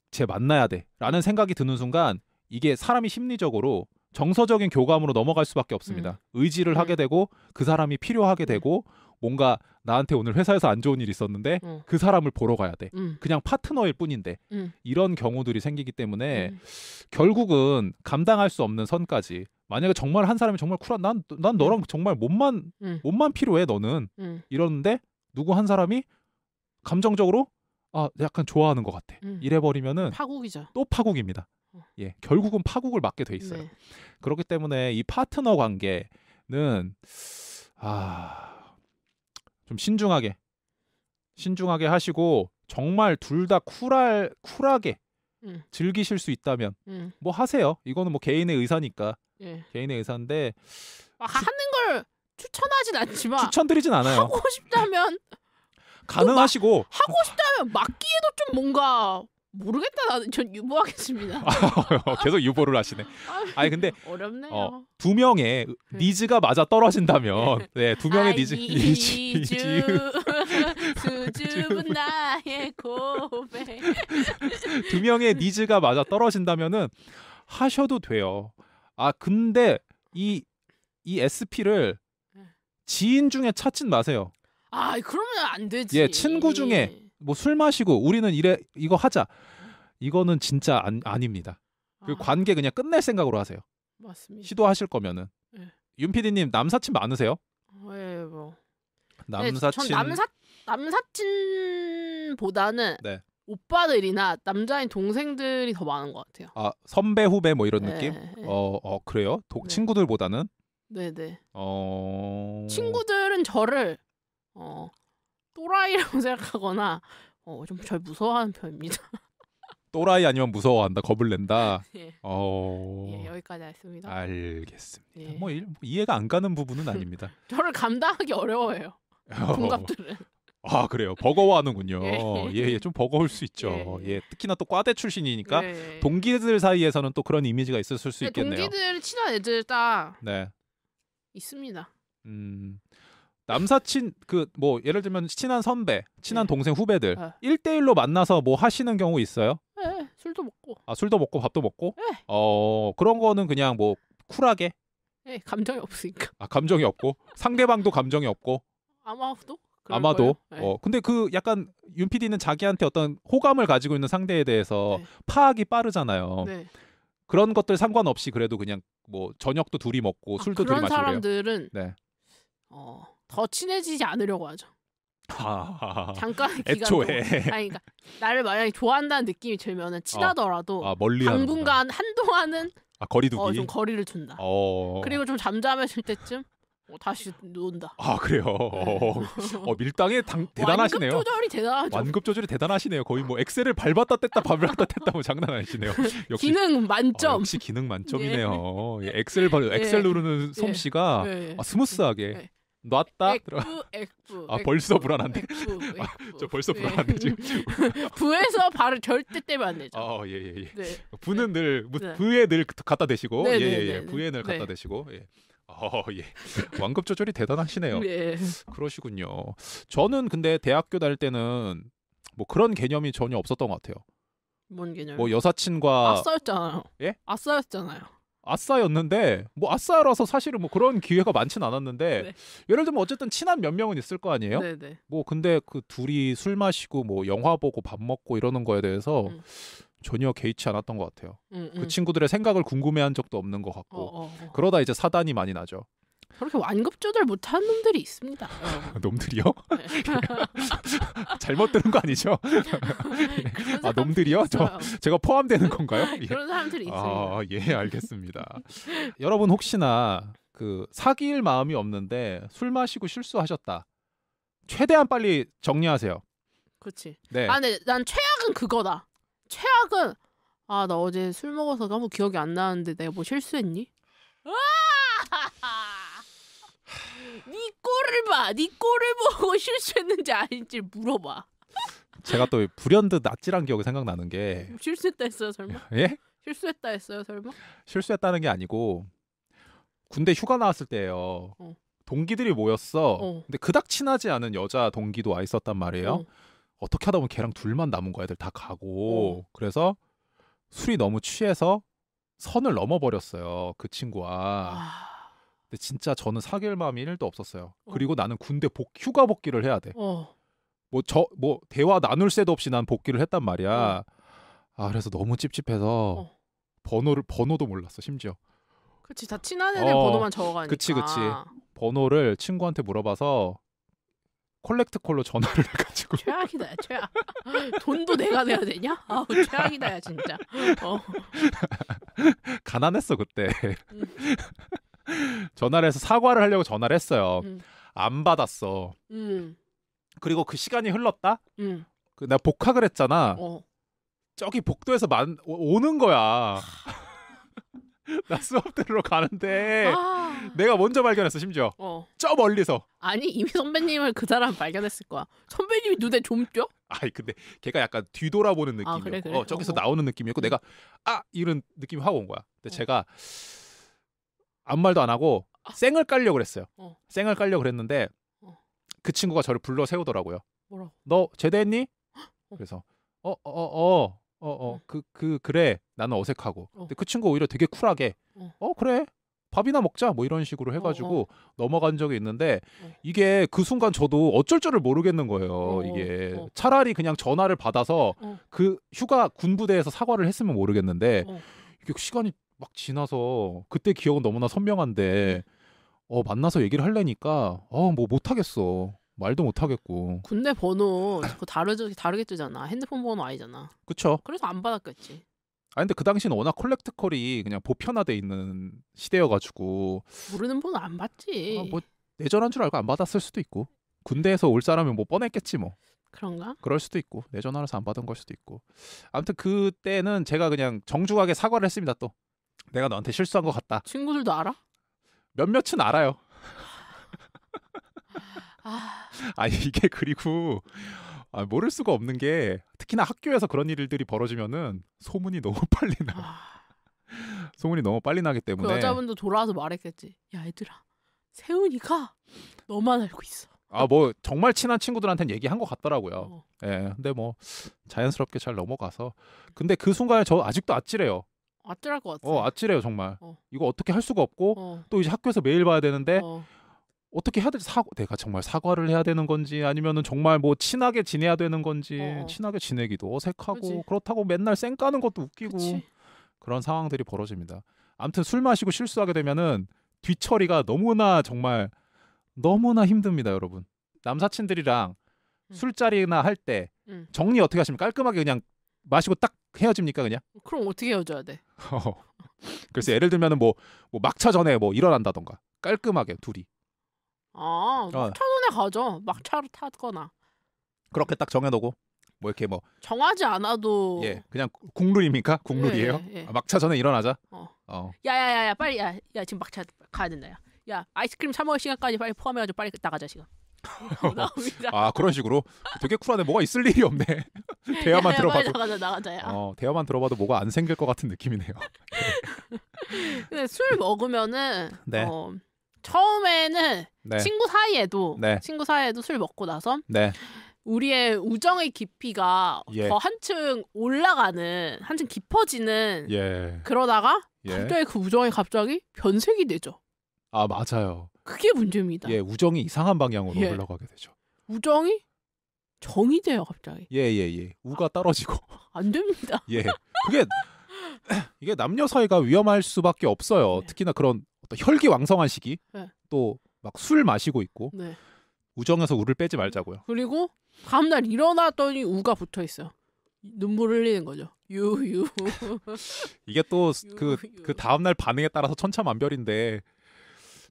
쟤 만나야 돼라는 생각이 드는 순간 이게 사람이 심리적으로 정서적인 교감으로 넘어갈 수밖에 없습니다. 의지를 하게 되고 그 사람이 필요하게 되고 뭔가 나한테 오늘 회사에서 안 좋은 일이 있었는데 어. 그 사람을 보러 가야 돼. 음. 그냥 파트너일 뿐인데 음. 이런 경우들이 생기기 때문에 음. 결국은 감당할 수 없는 선까지 만약에 정말 한 사람이 정말 쿨한 난 난 너랑 정말 몸만 몸만 필요해 너는 이러는데 누구 한 사람이 감정적으로 아 약간 좋아하는 것 같아 이래 버리면은 파국이죠. 또 파국입니다. 어. 예 결국은 파국을 맞게 돼 있어요. 네. 그렇기 때문에 이 파트너 관계는 아좀 신중하게 신중하게 하시고 정말 둘 다 쿨할 쿨하게 음. 즐기실 수 있다면 음. 뭐 하세요. 이거는 뭐 개인의 의사니까 예. 개인의 의사인데 아, 하는 걸 추천하진 않지만 추천드리진 않아요. 하고 싶다면 가능하시고 마, 하고 싶다면 막기에도좀 뭔가 모르겠다. 나는 전 유보하겠습니다. (laughs) 어, 계속 유보를 하시네. 아니 근데 (laughs) 어렵네요. 어, 두 명의 네. 니즈가 맞아 떨어진다면 네, 네 두 명의 니즈 니즈 (laughs) 수줍은 나의 고백 두 명의 니즈가 맞아 떨어진다면은 하셔도 돼요. 아 근데 이이 이 SP를 네. 지인 중에 찾진 마세요. 아 그러면 안 되지. 예 친구 중에 뭐술 마시고 우리는 이래 이거 하자. 이거는 진짜 안, 아닙니다. 그 아. 관계 그냥 끝낼 생각으로 하세요. 맞습니다. 시도하실 거면은. 네. 윤 PD님 남사친 많으세요? 어, 예, 뭐. 네, 남사친. 남사 남사친보다는 네. 오빠들이나 남자인 동생들이 더 많은 것 같아요. 아 선배 후배 뭐 이런 네, 느낌? 네. 어, 어 그래요? 독, 네. 친구들보다는? 네네. 네. 어 친구들은 저를 어 또라이라고 (laughs) 생각하거나 어, 좀잘 무서워하는 편입니다. (laughs) 또라이 아니면 무서워한다, 겁을 낸다. (laughs) 예. 어... 예, 여기까지 했습니다. 알겠습니다. 예. 뭐, 일, 뭐, 이해가 안 가는 부분은 아닙니다. 저를 감당하기 어려워요. 동갑들은. 어. 아 그래요 버거워하는군요 예예 예, 예, 좀 버거울 수 있죠 예, 예. 예 특히나 또 과대 출신이니까 예, 예. 동기들 사이에서는 또 그런 이미지가 있었을 수 네, 있겠네요 동기들 친한 애들 다 네. 있습니다 음 남사친 그 뭐 예를 들면 친한 선배, 친한 네. 동생 후배들 어. 1대1로 만나서 뭐 하시는 경우 있어요? 예, 술도 먹고. 아 술도 먹고 밥도 먹고? 예. 어 그런 거는 그냥 뭐 쿨하게. 예, 감정이 없으니까. 아 감정이 없고 상대방도 감정이 없고. 아마도. 아마도. 거어 예. 근데 그 약간 윤 PD는 자기한테 어떤 호감을 가지고 있는 상대에 대해서 네. 파악이 빠르잖아요. 네. 그런 것들 상관없이 그래도 그냥 뭐 저녁도 둘이 먹고 아, 술도 둘이 마시고 그래 사람들은 네. 어더 친해지지 않으려고 하죠. 아, 잠깐 (laughs) 기간 애초에 아니 그러니까 나를 만약에 좋아한다는 느낌이 들면은 친하더라도 어. 아, 아 당분간 한동안은 아, 거리두기 어, 좀 거리를 둔다. 어... 그리고 좀 잠잠해질 때쯤 어, 다시 논다. 아 그래요. 네. (laughs) 어, 밀당에 당, (laughs) 대단하시네요. 완급 조절이 대단하죠. 완급 조절이 대단하시네요. 거의 뭐 엑셀을 밟았다 뗐다 밟았다 뗐다 뭐 장난 아니시네요. 역시, 기능 만점. 어, 역시 기능 만점이네요. 예. 예 엑셀 예. 엑셀 예. 누르는 솜씨가 예. 아, 스무스하게. 예. 놨다 들어가. 액부, 아 액부, 벌써 불안한데. 액부, (laughs) 아, 액부. 아, 저 벌써 네. 불안한데 지금. (laughs) 부에서 발을 절대 떼면 안 되죠. 어예예 아, 예, 예. 네. 부는 네. 늘 네. 부에 늘 그 갖다 대시고 예예예 예, 예, 예. 부에 늘 갖다 대시고 예. 어, 예. 완급 조절이 대단하시네요. 예. 그러시군요. 저는 근데 대학교 다닐 때는 뭐 그런 개념이 전혀 없었던 것 같아요. 뭔 개념? 뭐 여사친과 아싸였잖아요. 예? 아싸였잖아요. 아싸였는데 뭐 아싸라서 사실은 뭐 그런 기회가 많진 않았는데 네. 예를 들면 어쨌든 친한 몇 명은 있을 거 아니에요. 네, 네. 뭐 근데 그 둘이 술 마시고 뭐 영화 보고 밥 먹고 이러는 거에 대해서 음. 전혀 개의치 않았던 것 같아요. 음, 그 음. 그 친구들의 생각을 궁금해한 적도 없는 것 같고 어, 어, 어. 그러다 이제 사단이 많이 나죠. 저렇게 완급 조절 못하는 놈들이 있습니다. 어. 아, 놈들이요? 네. (laughs) 잘못 들은 거 아니죠? (laughs) 아 놈들이요? 저 제가 포함되는 건가요? (laughs) 그런 예. 사람들이 아, 있습니다. 아, 예, 알겠습니다. 여러분 혹시나 그 사기일 마음이 없는데 술 마시고 실수하셨다. 최대한 빨리 정리하세요. 그렇지. 네. 아, 근데 난 최악은 그거다. 최악은 아, 나 어제 술 먹어서 너무 기억이 안 나는데 내가 뭐 실수했니? 으아! 꼴을 봐. 네 꼴을 보고 (laughs) 실수했는지 아닌지 물어봐. 제가 또 불현듯 낯질한 기억이 생각나는 게 실수했다 했어요 설마? 예? 실수했다 했어요 설마? 실수했다는 게 아니고 군대 휴가 나왔을 때예요. 어. 동기들이 모였어. 어. 근데 그닥 친하지 않은 여자 동기도 와 있었단 말이에요. 어. 떻게 하다 보면 걔랑 둘만 남은 거야. 애들 다 가고. 어. 그래서 술이 너무 취해서 선을 넘어버렸어요. 그 친구와. 아. 근데 진짜 저는 사귈 마음이 1도 없었어요. 어. 그리고 나는 군대 복 휴가 복귀를 해야 돼. 어. 뭐저뭐 뭐 대화 나눌 새도 없이 난 복귀를 했단 말이야. 어. 아 그래서 너무 찝찝해서 어. 번호를 번호도 몰랐어 심지어. 그치 다 친한 애들 어. 번호만 적어가니까. 그치 그치. 번호를 친구한테 물어봐서 콜렉트 콜로 전화를 (laughs) 해가지고 최악이다 최악 돈도 내가 내야 되냐? 아우 최악이다 야 진짜 어. (laughs) 가난했어 그때 음. 전화를 해서 사과를 하려고 전화를 했어요. 음. 안 받았어. 음. 그리고 그 시간이 흘렀다. 음. 그, 나 복학을 했잖아. 어. 저기 복도에서 만 오는 거야. (laughs) 나 수업 들으러 가는데 아... 내가 먼저 발견했어 심지어 어. 저 멀리서 아니 이미 선배님을 그 사람 발견했을 거야 선배님이 눈에 좀 껴? 아니 근데 걔가 약간 뒤돌아보는 아, 느낌이었고 아, 그래, 그래. 어, 저기서 어. 나오는 느낌이었고 내가 음. 아 이런 느낌 하고 온 거야 근데 어. 제가 아무 말도 안 하고 쌩을 아. 깔려 그랬어요. 쌩을 어. 깔려 그랬는데 어. 그 친구가 저를 불러 세우더라고요. 뭐라? 너 제대했니? 어. 그래서 어 어 어 어어그그 어, 그, 그래 나는 어색하고 근데 그 친구 오히려 되게 쿨하게 어 그래 밥이나 먹자 뭐 이런 식으로 해가지고 어, 어. 넘어간 적이 있는데 어. 이게 그 순간 저도 어쩔 줄을 모르겠는 거예요 이게 차라리 그냥 전화를 받아서 그 휴가 군부대에서 사과를 했으면 모르겠는데 이게 시간이 막 지나서 그때 기억은 너무나 선명한데 어 만나서 얘기를 하려니까 어 뭐 못하겠어 말도 못하겠고 군대 번호 그 다르게 다르게 뜨잖아 핸드폰 번호 아니잖아 그쵸 그래서 안 받았겠지 아 근데 그 당시는 워낙 콜렉트컬이 그냥 보편화돼 있는 시대여가지고 모르는 번호 안 받지 아, 뭐 내전한 줄 알고 안 받았을 수도 있고 군대에서 올사람이뭐 뻔했겠지 뭐 그런가? 그럴 수도 있고 내 전화라서 안 받은 걸 수도 있고 아무튼 그때는 제가 그냥 정중하게 사과를 했습니다 또 내가 너한테 실수한 것 같다. 친구들도 알아? 몇몇은 알아요. (laughs) 아... 아 이게 그리고 아, 모를 수가 없는 게 특히나 학교에서 그런 일들이 벌어지면은 소문이 너무 (laughs) 빨리 나. 아... 소문이 너무 빨리 나기 그 때문에 그 여자분도 돌아와서 말했겠지. 야 얘들아 세훈이가 너만 알고 있어. 아뭐 정말 친한 친구들한테는 얘기한 것 같더라고요. 어. 예, 근데 뭐 자연스럽게 잘 넘어가서 근데 그 순간에 저 아직도 아찔해요. 아찔할 것 같아. 어 아찔해요 정말. 어. 이거 어떻게 할 수가 없고 어. 또 이제 학교에서 매일 봐야 되는데 어. 떻게 해야 될지 사과 내가 정말 사과를 해야 되는 건지 아니면은 정말 뭐 친하게 지내야 되는 건지 어, 어. 친하게 지내기도 어색하고 그치. 그렇다고 맨날 쌩 까는 것도 웃기고 그치. 그런 상황들이 벌어집니다. 아무튼 술 마시고 실수하게 되면은 뒤처리가 너무나 정말 너무나 힘듭니다, 여러분. 남사친들이랑 음. 술자리나 할때 음. 정리 어떻게 하시면 깔끔하게 그냥 마시고 딱 헤어집니까 그냥? 그럼 어떻게 헤어져야 돼? (laughs) 어. 그래서 예를 들면은 뭐, 뭐 막차 전에 뭐 일어난다던가 깔끔하게 둘이. 아 막차 어. 전에 가죠. 막차를 타거나. 그렇게 딱 정해놓고 뭐 이렇게 뭐 정하지 않아도 예 그냥 국룰입니까? 예, 국룰이에요. 예, 예, 아, 막차 전에 일어나자. 어. 어. 야야야야 빨리 야야 지금 막차 가야 된다 야. 야 아이스크림 사 먹을 시간까지 빨리 포함해가지고 빨리 나가자 지금. (laughs) 아 그런 식으로 되게 쿨하네 뭐가 있을 일이 없네 (laughs) 대화만 (laughs) 네, 들어봐도 맞아, 맞아, 맞아, 어, 대화만 들어봐도 뭐가 안 생길 것 같은 느낌이네요 근데 술 먹으면은 네. 어, 처음에는 네. 친구 사이에도 네. 친구 사이에도 술 먹고 나서 네. 우리의 우정의 깊이가 예. 더 한층 올라가는 한층 깊어지는 예. 그러다가 예. 갑자기 그 우정이 갑자기 변색이 되죠 아 맞아요 그게 문제입니다. 예, 우정이 이상한 방향으로 예. 흘러가게 되죠. 우정이 정이 돼요, 갑자기. 예, 예, 예. 우가 아. 떨어지고. (laughs) 안 됩니다. (laughs) 예. 그게 (clears throat) 이게 남녀 사이가 위험할 수밖에 없어요. 네. 특히나 그런 어떤 혈기왕성한 시기. 네. 또막 술 마시고 있고. 네. 우정에서 우를 빼지 말자고요. 그리고 다음 날 일어났더니 우가 붙어 있어요. 눈물 흘리는 거죠. 유유. (laughs) 이게 또 그 그 다음 날 반응에 따라서 천차만별인데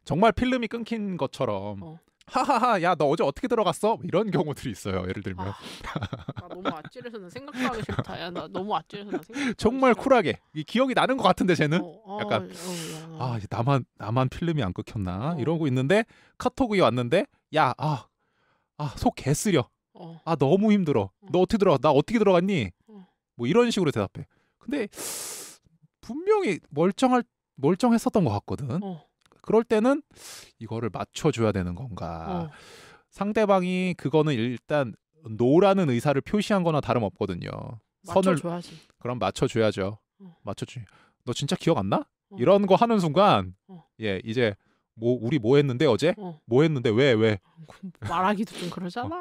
정말 필름이 끊긴 것처럼 어. 하하하 야 너 어제 어떻게 들어갔어? 뭐 이런 경우들이 있어요. 예를 들면 아, 나 너무 아찔해서는 생각도 하기 싫다. 야, 나 너무 아찔해서 (laughs) 정말 쿨하게 이 기억이 나는 것 같은데 쟤는 어, 어 약간 어, 어, 어 아 나만 나만 필름이 안 끊겼나 이러고 있는데 카톡이 왔는데 야아아속 개쓰려 아 너무 힘들어 너 어떻게 들어 나 어떻게 들어갔니 뭐 이런 식으로 대답해 근데 분명히 멀쩡할 멀쩡했었던 것 같거든. 어. 그럴 때는 이거를 맞춰줘야 되는 건가. 어. 상대방이 그거는 일단 노라는 의사를 표시한 거나 다름없거든요. 선을 맞춰줘야지. 그럼 맞춰줘야죠. 어. 맞춰줘. 너 진짜 기억 안 나? 어. 이런 거 하는 순간 어. 예 이제 뭐 우리 뭐 했는데 어제 어. 뭐 했는데 왜 왜? 말하기도 좀 그러잖아. 어.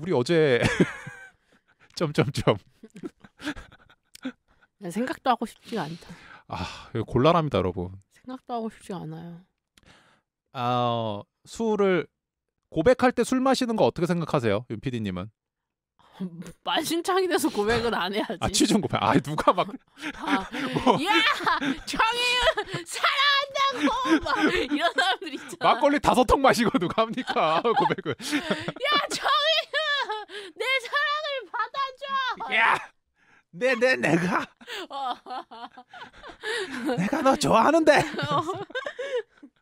우리 어제 점점점. (laughs) 생각도 하고 싶지 않다. 아 곤란합니다 여러분. 생각도 하고 싶지 않아요. 아, 어, 술을 고백할 때 술 마시는 거 어떻게 생각하세요, 윤 PD님은? (laughs) 만신창이 돼서 고백은 안 (laughs) 아, 해야지. 아 취준 고백. 아 누가 막. 아, 아. 뭐. 야 정혜윤 사랑한다고 막 이런 사람들 있잖아. 막걸리 다섯 통 마시고 누가 합니까 (laughs) 고백을. 야 정혜윤 내 사랑을 받아줘. 야. 내, 내, 내가. 어. 내가 너 좋아하는데. 어.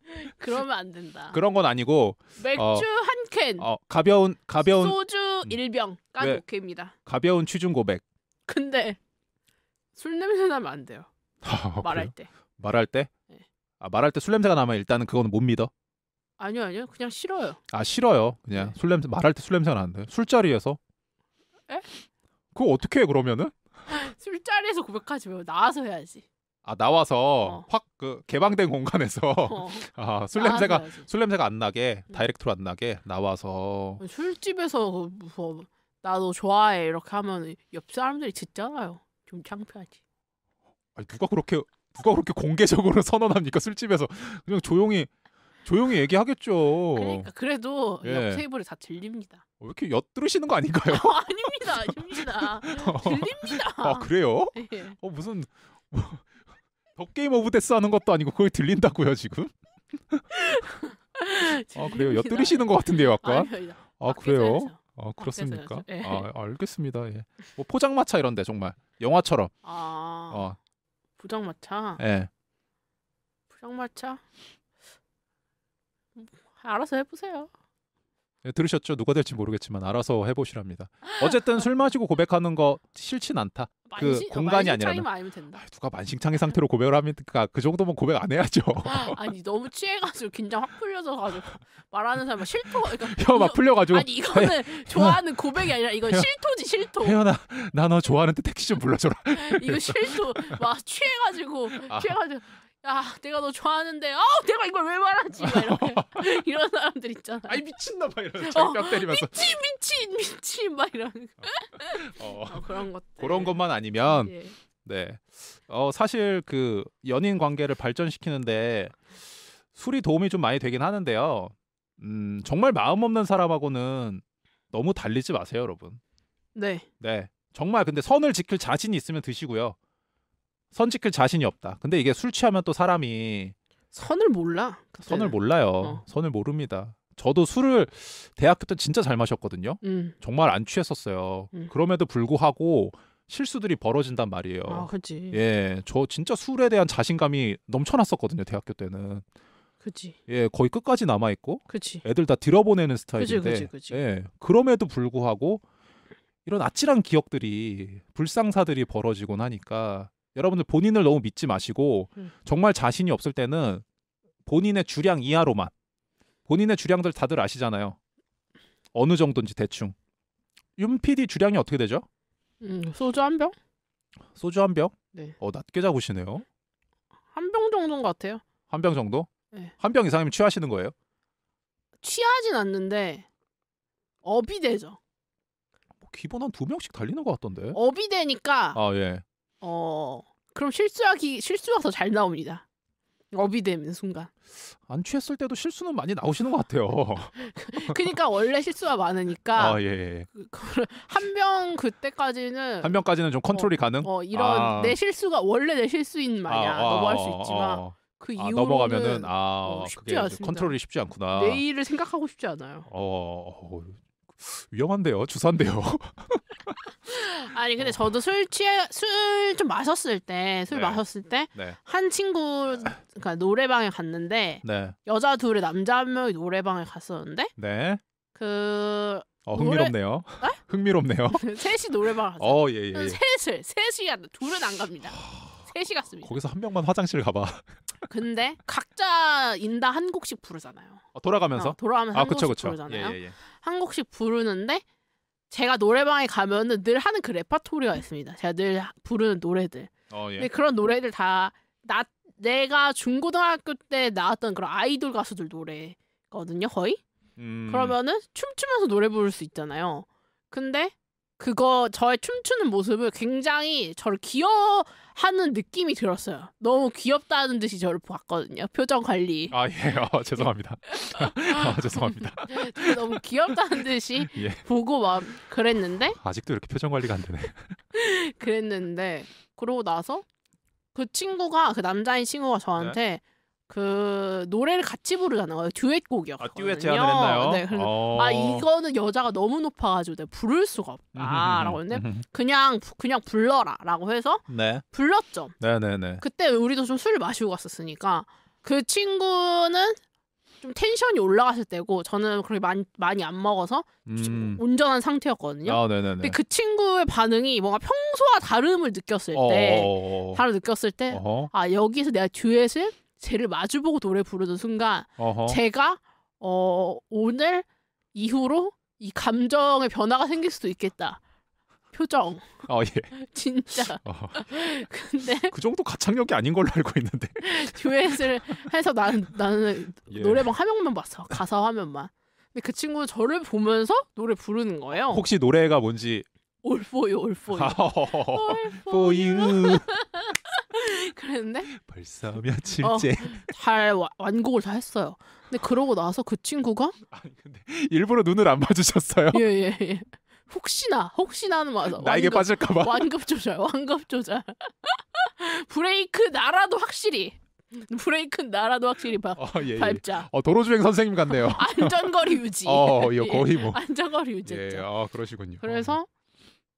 (laughs) 그러면 안 된다. 그런 건 아니고 맥주 어, 한 캔, 어, 가벼운 가벼운 소주 음. 일 병까지 네. 오케이입니다. 가벼운 취중 고백. 근데 술 냄새 나면 안 돼요. (laughs) 아, 말할 때. 말할 때? 네. 아 말할 때 술 냄새가 나면 일단은 그거는 못 믿어. 아니요 아니요 그냥 싫어요. 아 싫어요. 그냥 네. 술 냄새 말할 때 술 냄새가 나는데 술자리에서? 에? 그거 어떻게 해 그러면은? (laughs) 술자리에서 고백하지 말 나와서 해야지. 아 나와서 어. 확그 개방된 공간에서 어. (laughs) 아, 술 냄새가 술 냄새가 안 나게 음. 다이렉트로 안 나게 나와서 술집에서 그 뭐 나도 좋아해 이렇게 하면 옆 사람들이 듣잖아요. 좀 창피하지. 아니 누가 그렇게 누가 그렇게 공개적으로 (laughs) 선언합니까 술집에서 그냥 조용히 조용히 얘기하겠죠. 그러니까 그래도 예. 옆 테이블에 다 들립니다. 어, 왜 이렇게 엿들으시는 거 아닌가요? 어, (laughs) 아닙니다, 아닙니다. 어. 들립니다. 아 그래요? 예. 어 무슨 뭐더 게임 오브 데스 하는 것도 아니고 그걸 들린다고요 지금? (laughs) 아 그래요 엿들으시는 것 같은데요 아까 아 그래요 아 그렇습니까 예. 아 알겠습니다 예. 뭐 포장마차 이런데 정말 영화처럼 아 어. 포장마차 예 포장마차 음, 알아서 해보세요 예, 들으셨죠? 누가 될지 모르겠지만 알아서 해보시랍니다. 어쨌든 술 마시고 고백하는 거 싫진 않다. 그 만신, 그 공간이 아니라 아니면 된다. 아 누가 만신창이 상태로 고백을 합니까? 그, 아, 그 정도면 고백 안 해야죠. 아, 아니 너무 취해가지고 긴장 확 풀려서 가지고 말하는 사람 실토. 그러니까 혀막 풀려가지고. 아니 이거는 (laughs) 해, 좋아하는 해, 고백이 아니라 이건 해, 실토지 실토. 혜연아 나너 좋아하는데 택시 좀 불러줘라. 이거 실토 막 취해가지고 취해가지고 야 내가 너 좋아하는데 어 내가 이걸 왜 말하지 이런 (laughs) 이런 사람들 있잖아 아니 미친나 봐 이런 어, 뼈 때리면서 미친 미친 미친 막 이런 어, 어. 어, 그런 것 그런 것만 아니면 예. 네 어, 사실 그 연인 관계를 발전시키는데 술이 도움이 좀 많이 되긴 하는데요 음 정말 마음 없는 사람하고는 너무 달리지 마세요 여러분 네네 네. 정말 근데 선을 지킬 자신이 있으면 드시고요 선 지킬 자신이 없다. 근데 이게 술 취하면 또 사람이 선을 몰라. 그때는. 선을 몰라요. 어. 선을 모릅니다. 저도 술을 대학교 때 진짜 잘 마셨거든요. 음. 정말 안 취했었어요. 음. 그럼에도 불구하고 실수들이 벌어진단 말이에요. 아, 그렇지. 예, 저 진짜 술에 대한 자신감이 넘쳐났었거든요. 대학교 때는. 그치. 예, 거의 끝까지 남아 있고. 그치. 애들 다 들어보내는 스타일인데. 그치, 그 예, 그럼에도 불구하고 이런 아찔한 기억들이 불상사들이 벌어지곤 하니까 여러분들 본인을 너무 믿지 마시고 음. 정말 자신이 없을 때는 본인의 주량 이하로만 본인의 주량들 다들 아시잖아요. 어느 정도인지 대충. 윤 PD 주량이 어떻게 되죠? 음, 소주 한 병? 소주 한 병? 네. 어, 낮게 잡으시네요. 한 병 정도인 것 같아요. 한 병 정도? 네. 한 병 이상이면 취하시는 거예요? 취하진 않는데 업이 되죠. 뭐 기본 한 두 명씩 달리는 것 같던데. 업이 되니까 아, 예. 어 그럼 실수하기 실수가 더 잘 나옵니다. 업이 되는 순간. 안 취했을 때도 실수는 많이 나오시는 것 같아요. (laughs) 그러니까 원래 실수가 많으니까. 아, 예, 예. 예. 그, 한병 그때까지는 한 병까지는 좀 컨트롤이 어, 가능. 어 이런 아. 내 실수가 원래 내 실수인 마냥 아, 아 넘어갈 아, 수 있지만 아. 그 이후로는 넘어가면은 아, 어, 쉽지 않습니다. 컨트롤이 쉽지 않구나. 내일을 생각하고 싶지 않아요. 어, 어, 어 위험한데요, 주사인데요. (laughs) 아니 근데 어. 저도 술 취해 술 좀 마셨을 때술 네. 마셨을 때 네. 한 친구 그러니까 노래방에 갔는데 네. 여자 둘에 남자 한 명이 노래방에 갔었는데 네. 그 어, 흥미롭네요. 노래... 흥미롭네요. 어? (laughs) (laughs) 셋이 노래방 갔어요. 어, 예, 예. 예. 셋을 셋이 안 둘은 안 갑니다. 셋이 갔습니다. 거기서 한 명만 화장실 가봐. (laughs) 근데 각자 인당 한 곡씩 부르잖아요. 어, 돌아가면서 어, 돌아가면서 아, 한 그쵸, 곡씩 그쵸. 부르잖아요. 예, 예, 예. 한 곡씩 부르는데 제가 노래방에 가면은 늘 하는 그 레파토리가 있습니다. 제가 늘 부르는 노래들. 어, 예. 근데 그런 노래들 다 나 내가 중고등학교 때 나왔던 그런 아이돌 가수들 노래거든요, 거의. 음. 그러면은 춤추면서 노래 부를 수 있잖아요. 근데 그거 저의 춤추는 모습을 굉장히 저를 귀여워 하는 느낌이 들었어요. 너무 귀엽다는 듯이 저를 봤거든요. 표정 관리. 아 예, 어, 죄송합니다. 아, 죄송합니다. (laughs) 아, 너무 귀엽다는 듯이 (laughs) 예. 보고 막 그랬는데 아직도 이렇게 표정 관리가 안 되네. (laughs) 그랬는데 그러고 나서 그 친구가 그 남자인 친구가 저한테 네. 그 노래를 같이 부르잖아요. 어, 듀엣곡이요. 아, 듀엣 제안을 했나요? 네. 그래서 어. 아 이거는 여자가 너무 높아가지고 내가 부를 수가 없다라고 했는데 그냥 그냥 불러라라고 해서 네. 불렀죠. 네네네. 그때 우리도 좀 술을 마시고 갔었으니까 그 친구는 좀 텐션이 올라갔을 때고 저는 그렇게 많이 많이 안 먹어서 음. 온전한 상태였거든요. 아, 근데 그 친구의 반응이 뭔가 평소와 다름을 느꼈을 어, 때, 어어. 다를 느꼈을 때, 어허. 아 여기서 내가 듀엣을 쟤를 마주보고 노래 부르는 순간 어허. 제가 어 오늘 이후로 이 감정의 변화가 생길 수도 있겠다. 표정. 어, 예. (laughs) 진짜. 어. (laughs) 근데 그 정도 가창력이 아닌 걸로 알고 있는데. (laughs) 듀엣을 해서 나는 나는 예. 노래방 화면만 봤어. 가사 화면만. 근데 그 친구는 저를 보면서 노래 부르는 거예요. 혹시 노래가 뭔지 all for you, all for you. all for you. (laughs) 그랬는데 벌써 며칠째 어, 잘 와, 완곡을 다 했어요. 근데 그러고 나서 그 친구가 아니 근데 일부러 눈을 안 봐주셨어요? 예예 예, 예. 혹시나 혹시나는 맞아 나에게 빠질까봐 완급 조절 완급 조절 (laughs) 브레이크 나라도 확실히 브레이크 나라도 확실히 바, 어, 예, 예, 밟자. 어, 도로주행 선생님 같네요. (laughs) 안전거리 유지. 어, 어 이거 의 뭐. 안전거리 유지. 예, 어, 그러시군요. 그래서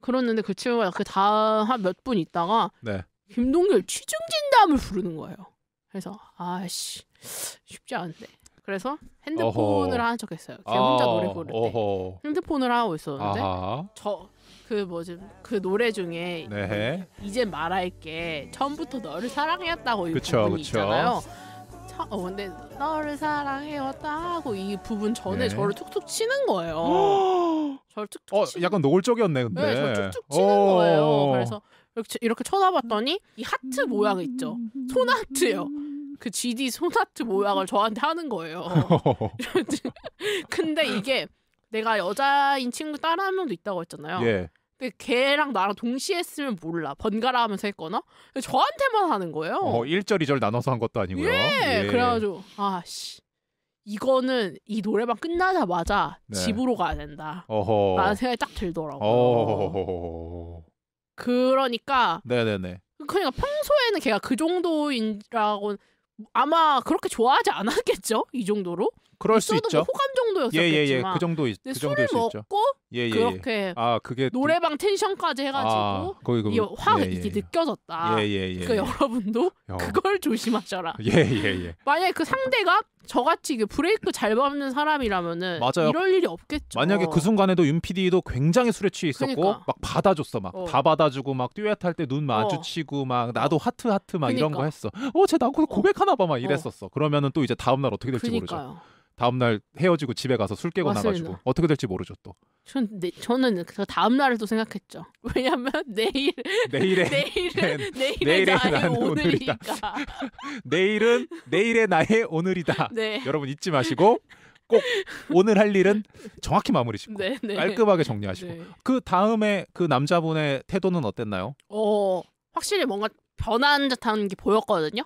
그러는데 그 친구가 그 다음 한 몇 분 있다가 네. 김동률 취중 진담을 부르는 거예요. 그래서 아씨 쉽지 않은데. 그래서 핸드폰을 어허. 한 척했어요. 걔 혼자 아, 노래 부를 때 어허. 핸드폰을 하고 있었는데 저. 그 뭐지 그 노래 중에 네. 이제 말할게 처음부터 너를 사랑했다고 이 그쵸, 부분이 그쵸. 있잖아요. 하, 어, 근데 너를 사랑해왔다고 이 부분 전에 네. 저를 툭툭 치는 거예요. (gasps) 저를 툭툭 어, 치는 약간 노골적이었네, 근데. 네, 저를 툭툭 어. 치는 어~ 거예요. 그래서 이렇게, 이렇게 쳐다봤더니 이 하트 음. 모양 있죠? 손하트요그 GD 손하트 모양을 저한테 하는 거예요. (laughs) (laughs) 근데 이게 내가 여자인 친구 따라 한 명도 있다고 했잖아요. 예. 근데 걔랑 나랑 동시에 했으면 몰라. 번갈아 하면서 했거나. 저한테만 하는 거예요. 어, 1절, 2절 나눠서 한 것도 아니고요. 예, 예. 그래가지고 아 씨. 이거는 이 노래방 끝나자마자 네. 집으로 가야 된다. 어허. 라는 생각이 딱들더라고 그러니까 네네네. 그러니까 평소에는 걔가 그 정도인라고 아마 그렇게 좋아하지 않았겠죠? 이 정도로? 그럴 수 뭐 있죠. 뭐 호감 정도였었겠지만 예예예 예, 그 정도 있, 그 정도일 수 먹고 있죠. 예, 예, 예, 그렇게 아 그게 노래방 텐션까지 해가지고 아, 거기, 거기, 이 화가 이게 예, 예, 느껴졌다. 예예예. 그러니까 여러분도 여... 그걸 조심하셔라. 예예예. 만약에 그 상대가 저같이 그 브레이크 잘 밟는 사람이라면은 맞아요. 이럴 일이 없겠죠. 만약에 그 순간에도 윤 PD도 굉장히 술에 취해 있었고 그러니까. 막 받아줬어 막다 어. 받아주고 막 듀엣 할때 눈 어. 마주치고 어. 막 나도 하트 하트 막 그러니까. 이런 거 그러니까. 했어. 어쟤 나한테 고백하나 봐막 어. 이랬었어. 어. 그러면은 또 이제 다음 날 어떻게 될지 그러니까요. 모르죠. 다음날 헤어지고 집에 가서 술 깨고 맞습니다. 나가지고 어떻게 될지 모르죠 또. 전 네, 저는 그 다음 날을 또 생각했죠. (laughs) 왜냐면 내일 내일의 (laughs) 내일은 (laughs) 네, 내일의, 나의, 나의 오늘이다. 내일은 내일의 나의 오늘이다. 네. 여러분 잊지 마시고 꼭 오늘 할 일은 정확히 마무리 짓고 네, 네. 깔끔하게 정리하시고 네. 그 다음에 그 남자분의 태도는 어땠나요? 어 확실히 뭔가 변한 듯한 게 보였거든요.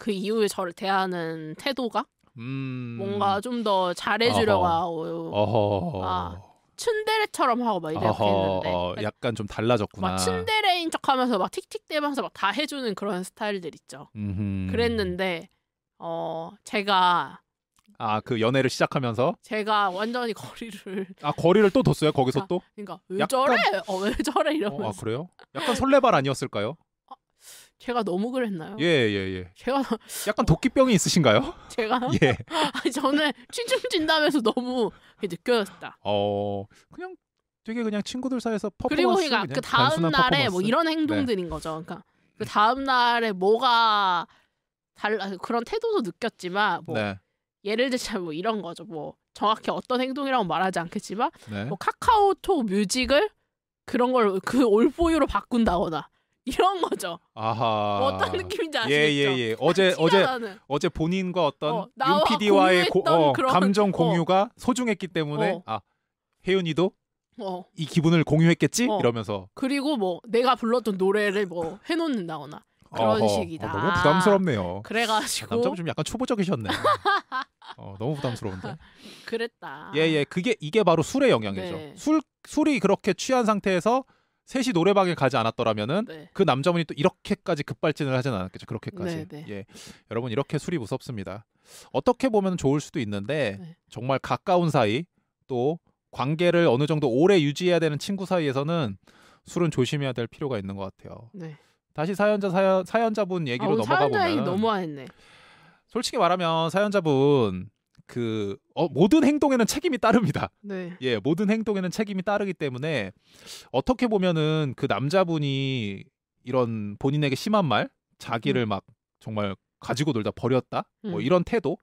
그 이후에 저를 대하는 태도가 음... 뭔가 좀 더 잘해주려고 어허. 하고 어허. 아, 츤데레처럼 하고 막 이렇게 했는데 어, 그러니까 약간 좀 달라졌구나. 막 츤데레인 척하면서 막 틱틱대면서 막 다 해주는 그런 스타일들 있죠. 음흠. 그랬는데 어 제가 아그 연애를 시작하면서 제가 완전히 거리를 (laughs) 아 거리를 또 뒀어요 거기서 아, 또 그러니까 왜 약간... 저래 어왜 저래 이러면서 어, 아 그래요 약간 설레발 아니었을까요 제가 너무 그랬나요? 예, 예, 예. 제가 약간 도끼병이 있으신가요? (laughs) 제가 (laughs) 예. 아, 저는 취중 진담에서 너무 느껴졌다. 어, 그냥 되게 그냥 친구들 사이에서 퍼포먼스 그리고 그러니까 네, 그 다음 날에 뭐 이런 네. 행동들인 네. 거죠. 그러니까 그 음. 다음 날에 뭐가 달라 그런 태도도 느꼈지만 뭐 네. 예를 들자면 뭐 이런 거죠. 뭐 정확히 어떤 행동이라고 말하지 않겠지만 네. 뭐 카카오톡 뮤직을 그런 걸 그 올포유로 바꾼다거나 이런 거죠. 아하. 어떤 느낌인지 예, 아시죠 예예예. 어제 어제 어제 본인과 어떤 어, 윤 PD와의 고, 어, 그런... 감정 공유가 어. 소중했기 때문에 어. 아 혜윤이도 어. 이 기분을 공유했겠지 어. 이러면서 그리고 뭐 내가 불렀던 노래를 뭐 해놓는다거나 그런 어허. 식이다. 너무 부담스럽네요. 그래가지고 남자분 좀 약간 초보적이셨네. (laughs) 어, 너무 부담스러운데. 그랬다. 예 예. 그게 이게 바로 술의 영향이죠. 네. 술 술이 그렇게 취한 상태에서 셋이 노래방에 가지 않았더라면은 네. 그 남자분이 또 이렇게까지 급발진을 하진 않았겠죠. 그렇게까지. 네, 네. 예. 여러분 이렇게 술이 무섭습니다. 어떻게 보면 좋을 수도 있는데 네. 정말 가까운 사이 또 관계를 어느 정도 오래 유지해야 되는 친구 사이에서는 술은 조심해야 될 필요가 있는 것 같아요. 네. 다시 사연자 사연 사연자분 얘기로 아, 넘어가 보면 사연자 얘기 너 했네. 솔직히 말하면 사연자분 그 어, 모든 행동에는 책임이 따릅니다. 네. 예, 모든 행동에는 책임이 따르기 때문에 어떻게 보면은 그 남자분이 이런 본인에게 심한 말, 자기를 음. 막 정말 가지고 놀다 버렸다, 뭐 음. 뭐 이런 태도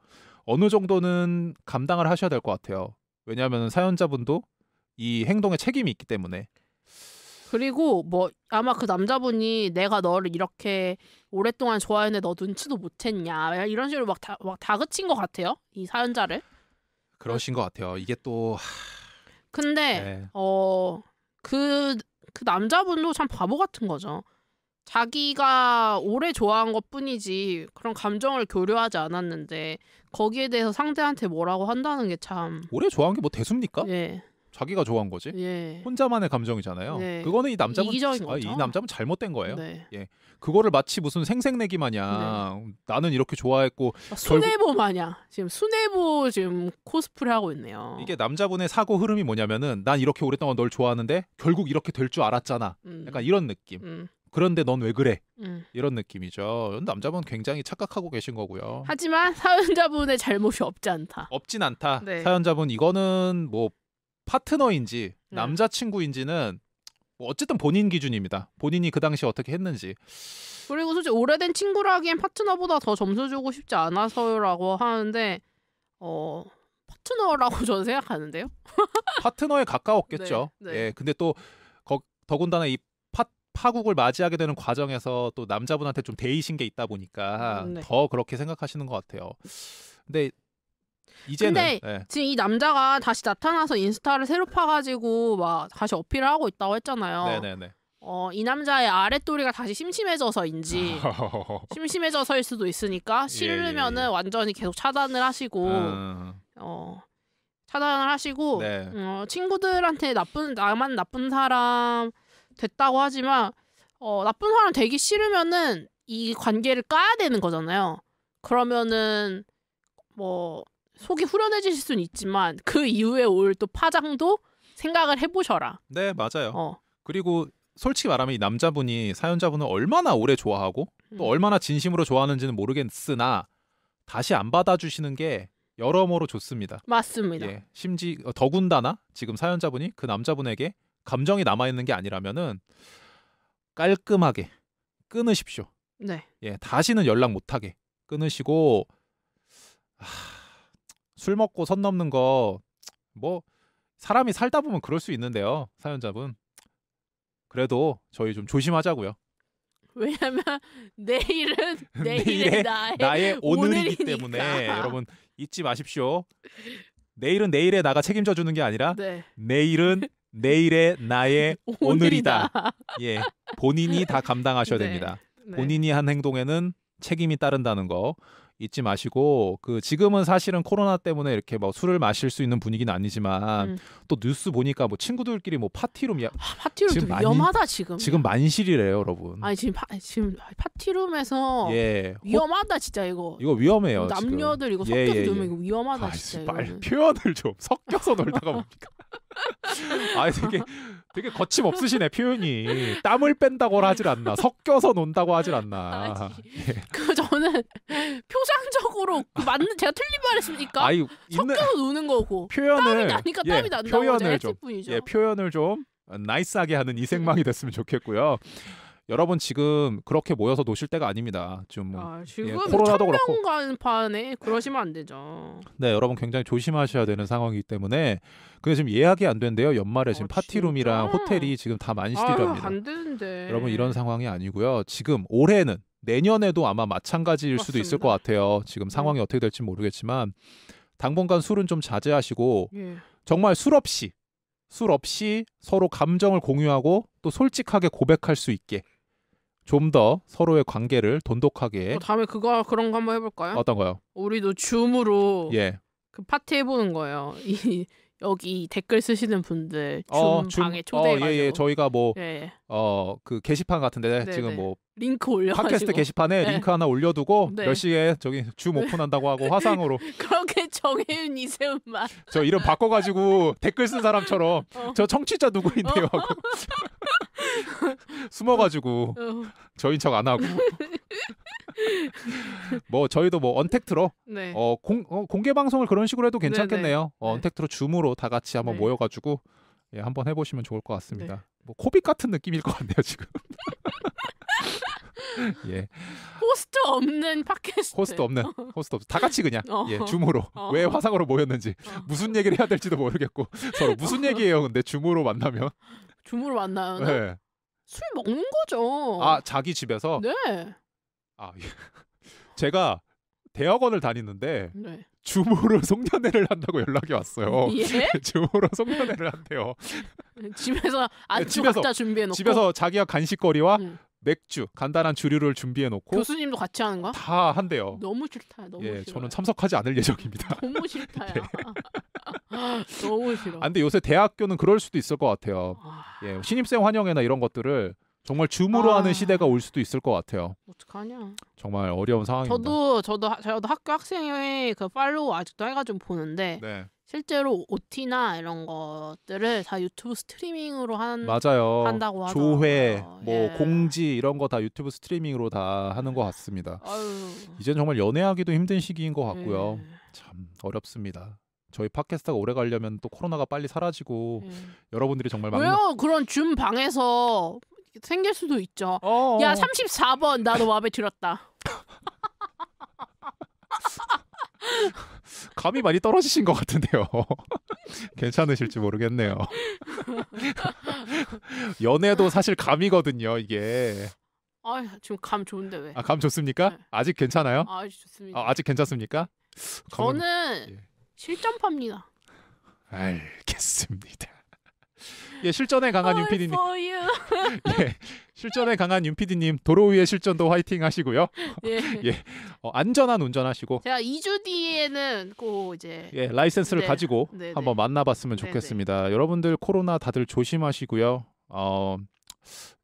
어느 정도는 감당을 하셔야 될 것 같아요. 왜냐하면 사연자분도 이 행동에 책임이 있기 때문에. 그리고 뭐 아마 그 남자분이 내가 너를 이렇게 오랫동안 좋아했는데 너 눈치도 못챘냐 이런 식으로 막, 다, 막 다그친 것 같아요 이 사연자를 그러신 것 같아요 이게 또 근데 네. 어그그 그 남자분도 참 바보 같은 거죠 자기가 오래 좋아한 것 뿐이지 그런 감정을 교류하지 않았는데 거기에 대해서 상대한테 뭐라고 한다는 게참 오래 좋아한 게 뭐 대수입니까? 예. 네. 자기가 좋아한 거지. 예. 혼자만의 감정이잖아요. 네. 그거는 이 남자분 아, 이 남자분 잘못된 거예요. 네. 예. 그거를 마치 무슨 생색내기 마냥 네. 나는 이렇게 좋아했고 아, 수뇌보 마냥 지금 수뇌보 지금 코스프레 하고 있네요. 이게 남자분의 사고 흐름이 뭐냐면은 난 이렇게 오랫동안 널 좋아하는데 결국 이렇게 될 줄 알았잖아. 음. 약간 이런 느낌. 음. 그런데 넌 왜 그래? 음. 이런 느낌이죠. 남자분 굉장히 착각하고 계신 거고요. 하지만 사연자분의 잘못이 없지 않다. 없진 않다. 네. 사연자분 이거는 뭐 파트너인지 네. 남자친구인지는 뭐 어쨌든 본인 기준입니다. 본인이 그 당시 어떻게 했는지. 그리고 솔직히 오래된 친구라기엔 파트너보다 더 점수 주고 싶지 않아서요라고 하는데 어 파트너라고 (laughs) 저는 생각하는데요. 파트너에 가까웠겠죠. (laughs) 네, 네. 예. 근데 또 거, 더군다나 이 파, 파국을 맞이하게 되는 과정에서 또 남자분한테 좀 데이신 게 있다 보니까 네. 더 그렇게 생각하시는 것 같아요. 근데 이제는. 근데 네. 지금 이 남자가 다시 나타나서 인스타를 새로 파가지고 막 다시 어필을 하고 있다고 했잖아요. 네네네. 어, 이 남자의 아랫도리가 다시 심심해져서인지 (laughs) 심심해져서일 수도 있으니까 싫으면은 예 예, 예, 예. 완전히 계속 차단을 하시고 음. 어, 차단을 하시고 네. 어, 친구들한테 나쁜 나만 나쁜 사람 됐다고 하지만 어, 나쁜 사람 되기 싫으면은 이 관계를 까야 되는 거잖아요. 그러면은 뭐 속이 후련해지실 수는 있지만 그 이후에 올 또 파장도 생각을 해보셔라. 네 맞아요. 어. 그리고 솔직히 말하면 이 남자분이 사연자분을 얼마나 오래 좋아하고 또 음. 얼마나 진심으로 좋아하는지는 모르겠으나 다시 안 받아주시는 게 여러모로 좋습니다. 맞습니다. 예, 심지 어, 더군다나 지금 사연자분이 그 남자분에게 감정이 남아 있는 게 아니라면은 깔끔하게 끊으십시오. 네. 예, 다시는 연락 못하게 끊으시고 하... 술 먹고 선 넘는 거 뭐 사람이 살다 보면 그럴 수 있는데요. 사연자분. 그래도 저희 좀 조심하자고요. 왜냐면 (laughs) (laughs) 내일은 내일의 나의, 나의 오늘이기 오늘이니까. 때문에 여러분 잊지 마십시오. (laughs) 내일은 내일의 나가 책임져 주는 게 아니라 네. 내일은 내일의 나의 오늘이다. 예, 본인이 다 감당하셔야 네. 됩니다. 네. 본인이 한 행동에는 책임이 따른다는 거. 잊지 마시고 그 지금은 사실은 코로나 때문에 이렇게 막 뭐 술을 마실 수 있는 분위기는 아니지만 음. 또 뉴스 보니까 뭐친구들끼리뭐 파티룸 야 아, 파티룸 지 위험하다 지금 지금 만실이래요 여러분 아니 지금 파, 지금 파티룸에서 예. 위험하다 진짜 이거 이거 위험해요 뭐 남녀들 지금. 이거 예, 섞여서 예, 예, 놀면 이거 위험하다 아, 진짜 말 표현을 좀 섞여서 놀다가 뭡니까 (laughs) 아 되게 되게 거침없으시네 표현이 땀을 뺀다고 하질 않나 섞여서 논다고 하질 않나 예. 그전 저는 (laughs) 표상적으로 그 맞는 제가 틀린 말 했습니까? 아니, 섞여서 노는 거고 표현을 나니까 예, 땀이 난다고 표현을 좀, 뿐이죠. 예, 표현을 좀 나이스하게 하는 이생망이 네. 됐으면 좋겠고요. 여러분 지금 그렇게 모여서 노실 때가 아닙니다. 좀 아, 예, 지금 예, 코로나도 그렇고 간판에 그러시면 안 되죠. 네, 여러분 굉장히 조심하셔야 되는 상황이기 때문에 근데 지금 예약이 안 된대요. 연말에 지금 아, 파티룸이랑 호텔이 지금 다 만시티랍니다. 안 되는데. 여러분 이런 상황이 아니고요. 지금 올해는 내년에도 아마 마찬가지일 맞습니다. 수도 있을 것 같아요. 지금 네. 상황이 네. 어떻게 될지 모르겠지만 당분간 술은 좀 자제하시고 예. 정말 술 없이 술 없이 서로 감정을 공유하고 또 솔직하게 고백할 수 있게 좀 더 서로의 관계를 돈독하게. 어, 다음에 그거 그런 거 한번 해볼까요? 어떤 거요? 우리도 줌으로 예. 그 파티 해보는 거예요. (laughs) 이 여기 댓글 쓰시는 분들 어, 줌 어, 방에 초대해가지고. 어, 예, 예. 저희가 뭐 어그 예. 예. 어, 그 게시판 같은데 네네. 지금 네. 뭐 링크 올려 팟캐스트 게시판에 네. 링크 하나 올려두고 네. 몇 시에 저기 주 오픈한다고 하고 화상으로 (laughs) 그렇게 정해윤 이세훈만 저 이름 바꿔가지고 댓글 쓴 사람처럼 어. 저 청취자 누구인데요 하고 (laughs) 숨어가지고 어. 저인 척안 하고 (laughs) 뭐 저희도 뭐 언택트로 네. 어, 공, 어, 공개 방송을 그런 식으로 해도 괜찮겠네요 네, 네. 어, 언택트로 줌으로 다 같이 한번 네. 모여가지고 예, 한번 해보시면 좋을 것 같습니다 뭐 코빅 같은 느낌일 것 같네요 지금 (laughs) 예. 호스트 없는 팟캐스트. 호스트 없는. 어. 호스트 없다 같이 그냥 어. 예, 줌으로 어. 왜 화상으로 모였는지 어. 무슨 얘기를 해야 될지도 모르겠고 (laughs) 서로 무슨 어. 얘기예요. 근데 줌으로 만나면. 줌으로 만나요. 네. 예. 술 먹는 거죠. 아 자기 집에서. 네. 아 예. (laughs) 제가 대학원을 다니는데 네. 줌으로 송년회를 한다고 연락이 왔어요. 예? 줌으로 송년회를 한대요. 집에서 아침 네, 집 준비해놓고 집에서 자기가 간식거리와 응. 음. 맥주, 간단한 주류를 준비해 놓고 교수님도 같이 하는 거야? 다 한대요. 너무 싫다. 너무 예, 싫어. 저는 참석하지 않을 예정입니다. (laughs) 너무 싫다야. 네. (laughs) 너무 싫어. 안데 아, 요새 대학교는 그럴 수도 있을 것 같아요. 아... 예, 신입생 환영회나 이런 것들을 정말 줌으로 아... 하는 시대가 올 수도 있을 것 같아요. 어떡하냐. 정말 어려운 상황입니다. 저도 저도 저도 학교 학생회 그 팔로우 아직도 해가지고 보는데 네. 실제로 OT나 이런 것들을 다 유튜브 스트리밍으로 한, 맞아요. 한다고 하더 조회, 뭐 예. 공지 이런 거 다 유튜브 스트리밍으로 다 하는 것 같습니다. 아 이젠 정말 연애하기도 힘든 시기인 것 같고요. 예. 참 어렵습니다. 저희 팟캐스트가 오래 가려면 또 코로나가 빨리 사라지고 예. 여러분들이 정말 많 왜요? 그런 줌 방에서 생길 수도 있죠. 어어. 어. 야 34번 나도 마음에 들었다. (laughs) 감이 많이 떨어지신 것 같은데요. (laughs) 괜찮으실지 모르겠네요. (laughs) 연애도 사실 감이거든요, 이게. 아, 지금 감 좋은데 왜? 아, 감 좋습니까? 네. 아직 괜찮아요? 아, 직 좋습니다. 아, 직 괜찮습니까? 감은... 저는 예. 실전파입니다. 알겠습니다. 예, 실전에 강한 윤피디님 (laughs) 예, 실전에 강한 윤피디님 도로 위의 실전도 화이팅 하시고요. 예, (laughs) 예. 어, 안전한 운전하시고. 제가 2주 뒤에는 꼭 이제 예 라이센스를 네. 가지고 네, 네. 한번 만나봤으면 네, 좋겠습니다. 네. 여러분들 코로나 다들 조심하시고요. 어.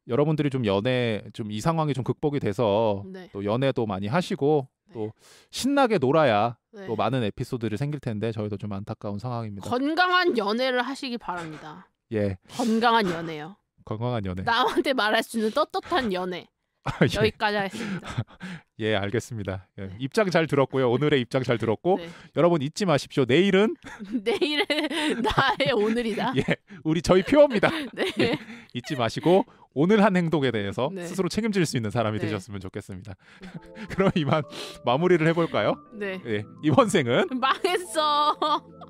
여러분들이 좀 연애 좀 이 상황이 좀 극복이 돼서 네. 또 연애도 많이 하시고 또 신나게 놀아야 네. 또 많은 에피소드를 생길 텐데 저희도 좀 안타까운 상황입니다. 건강한 연애를 하시기 바랍니다. 예. 건강한 연애요. 건강한 연애. 남한테 말할 수 있는 떳떳한 연애. (laughs) 아, 예. 여기까지 하겠습니다. (laughs) 예, 알겠습니다. 예, 입장 잘 들었고요. 오늘의 입장 잘 들었고 네. 여러분 잊지 마십시오. 내일은 (laughs) 내일은 나의 오늘이다. 예, 우리 저희 표입니다 네. 예, 잊지 마시고 오늘 한 행동에 대해서 네. 스스로 책임질 수 있는 사람이 네. 되셨으면 좋겠습니다. 그럼 이만 마무리를 해볼까요? 네. 예, 이번 생은 망했어.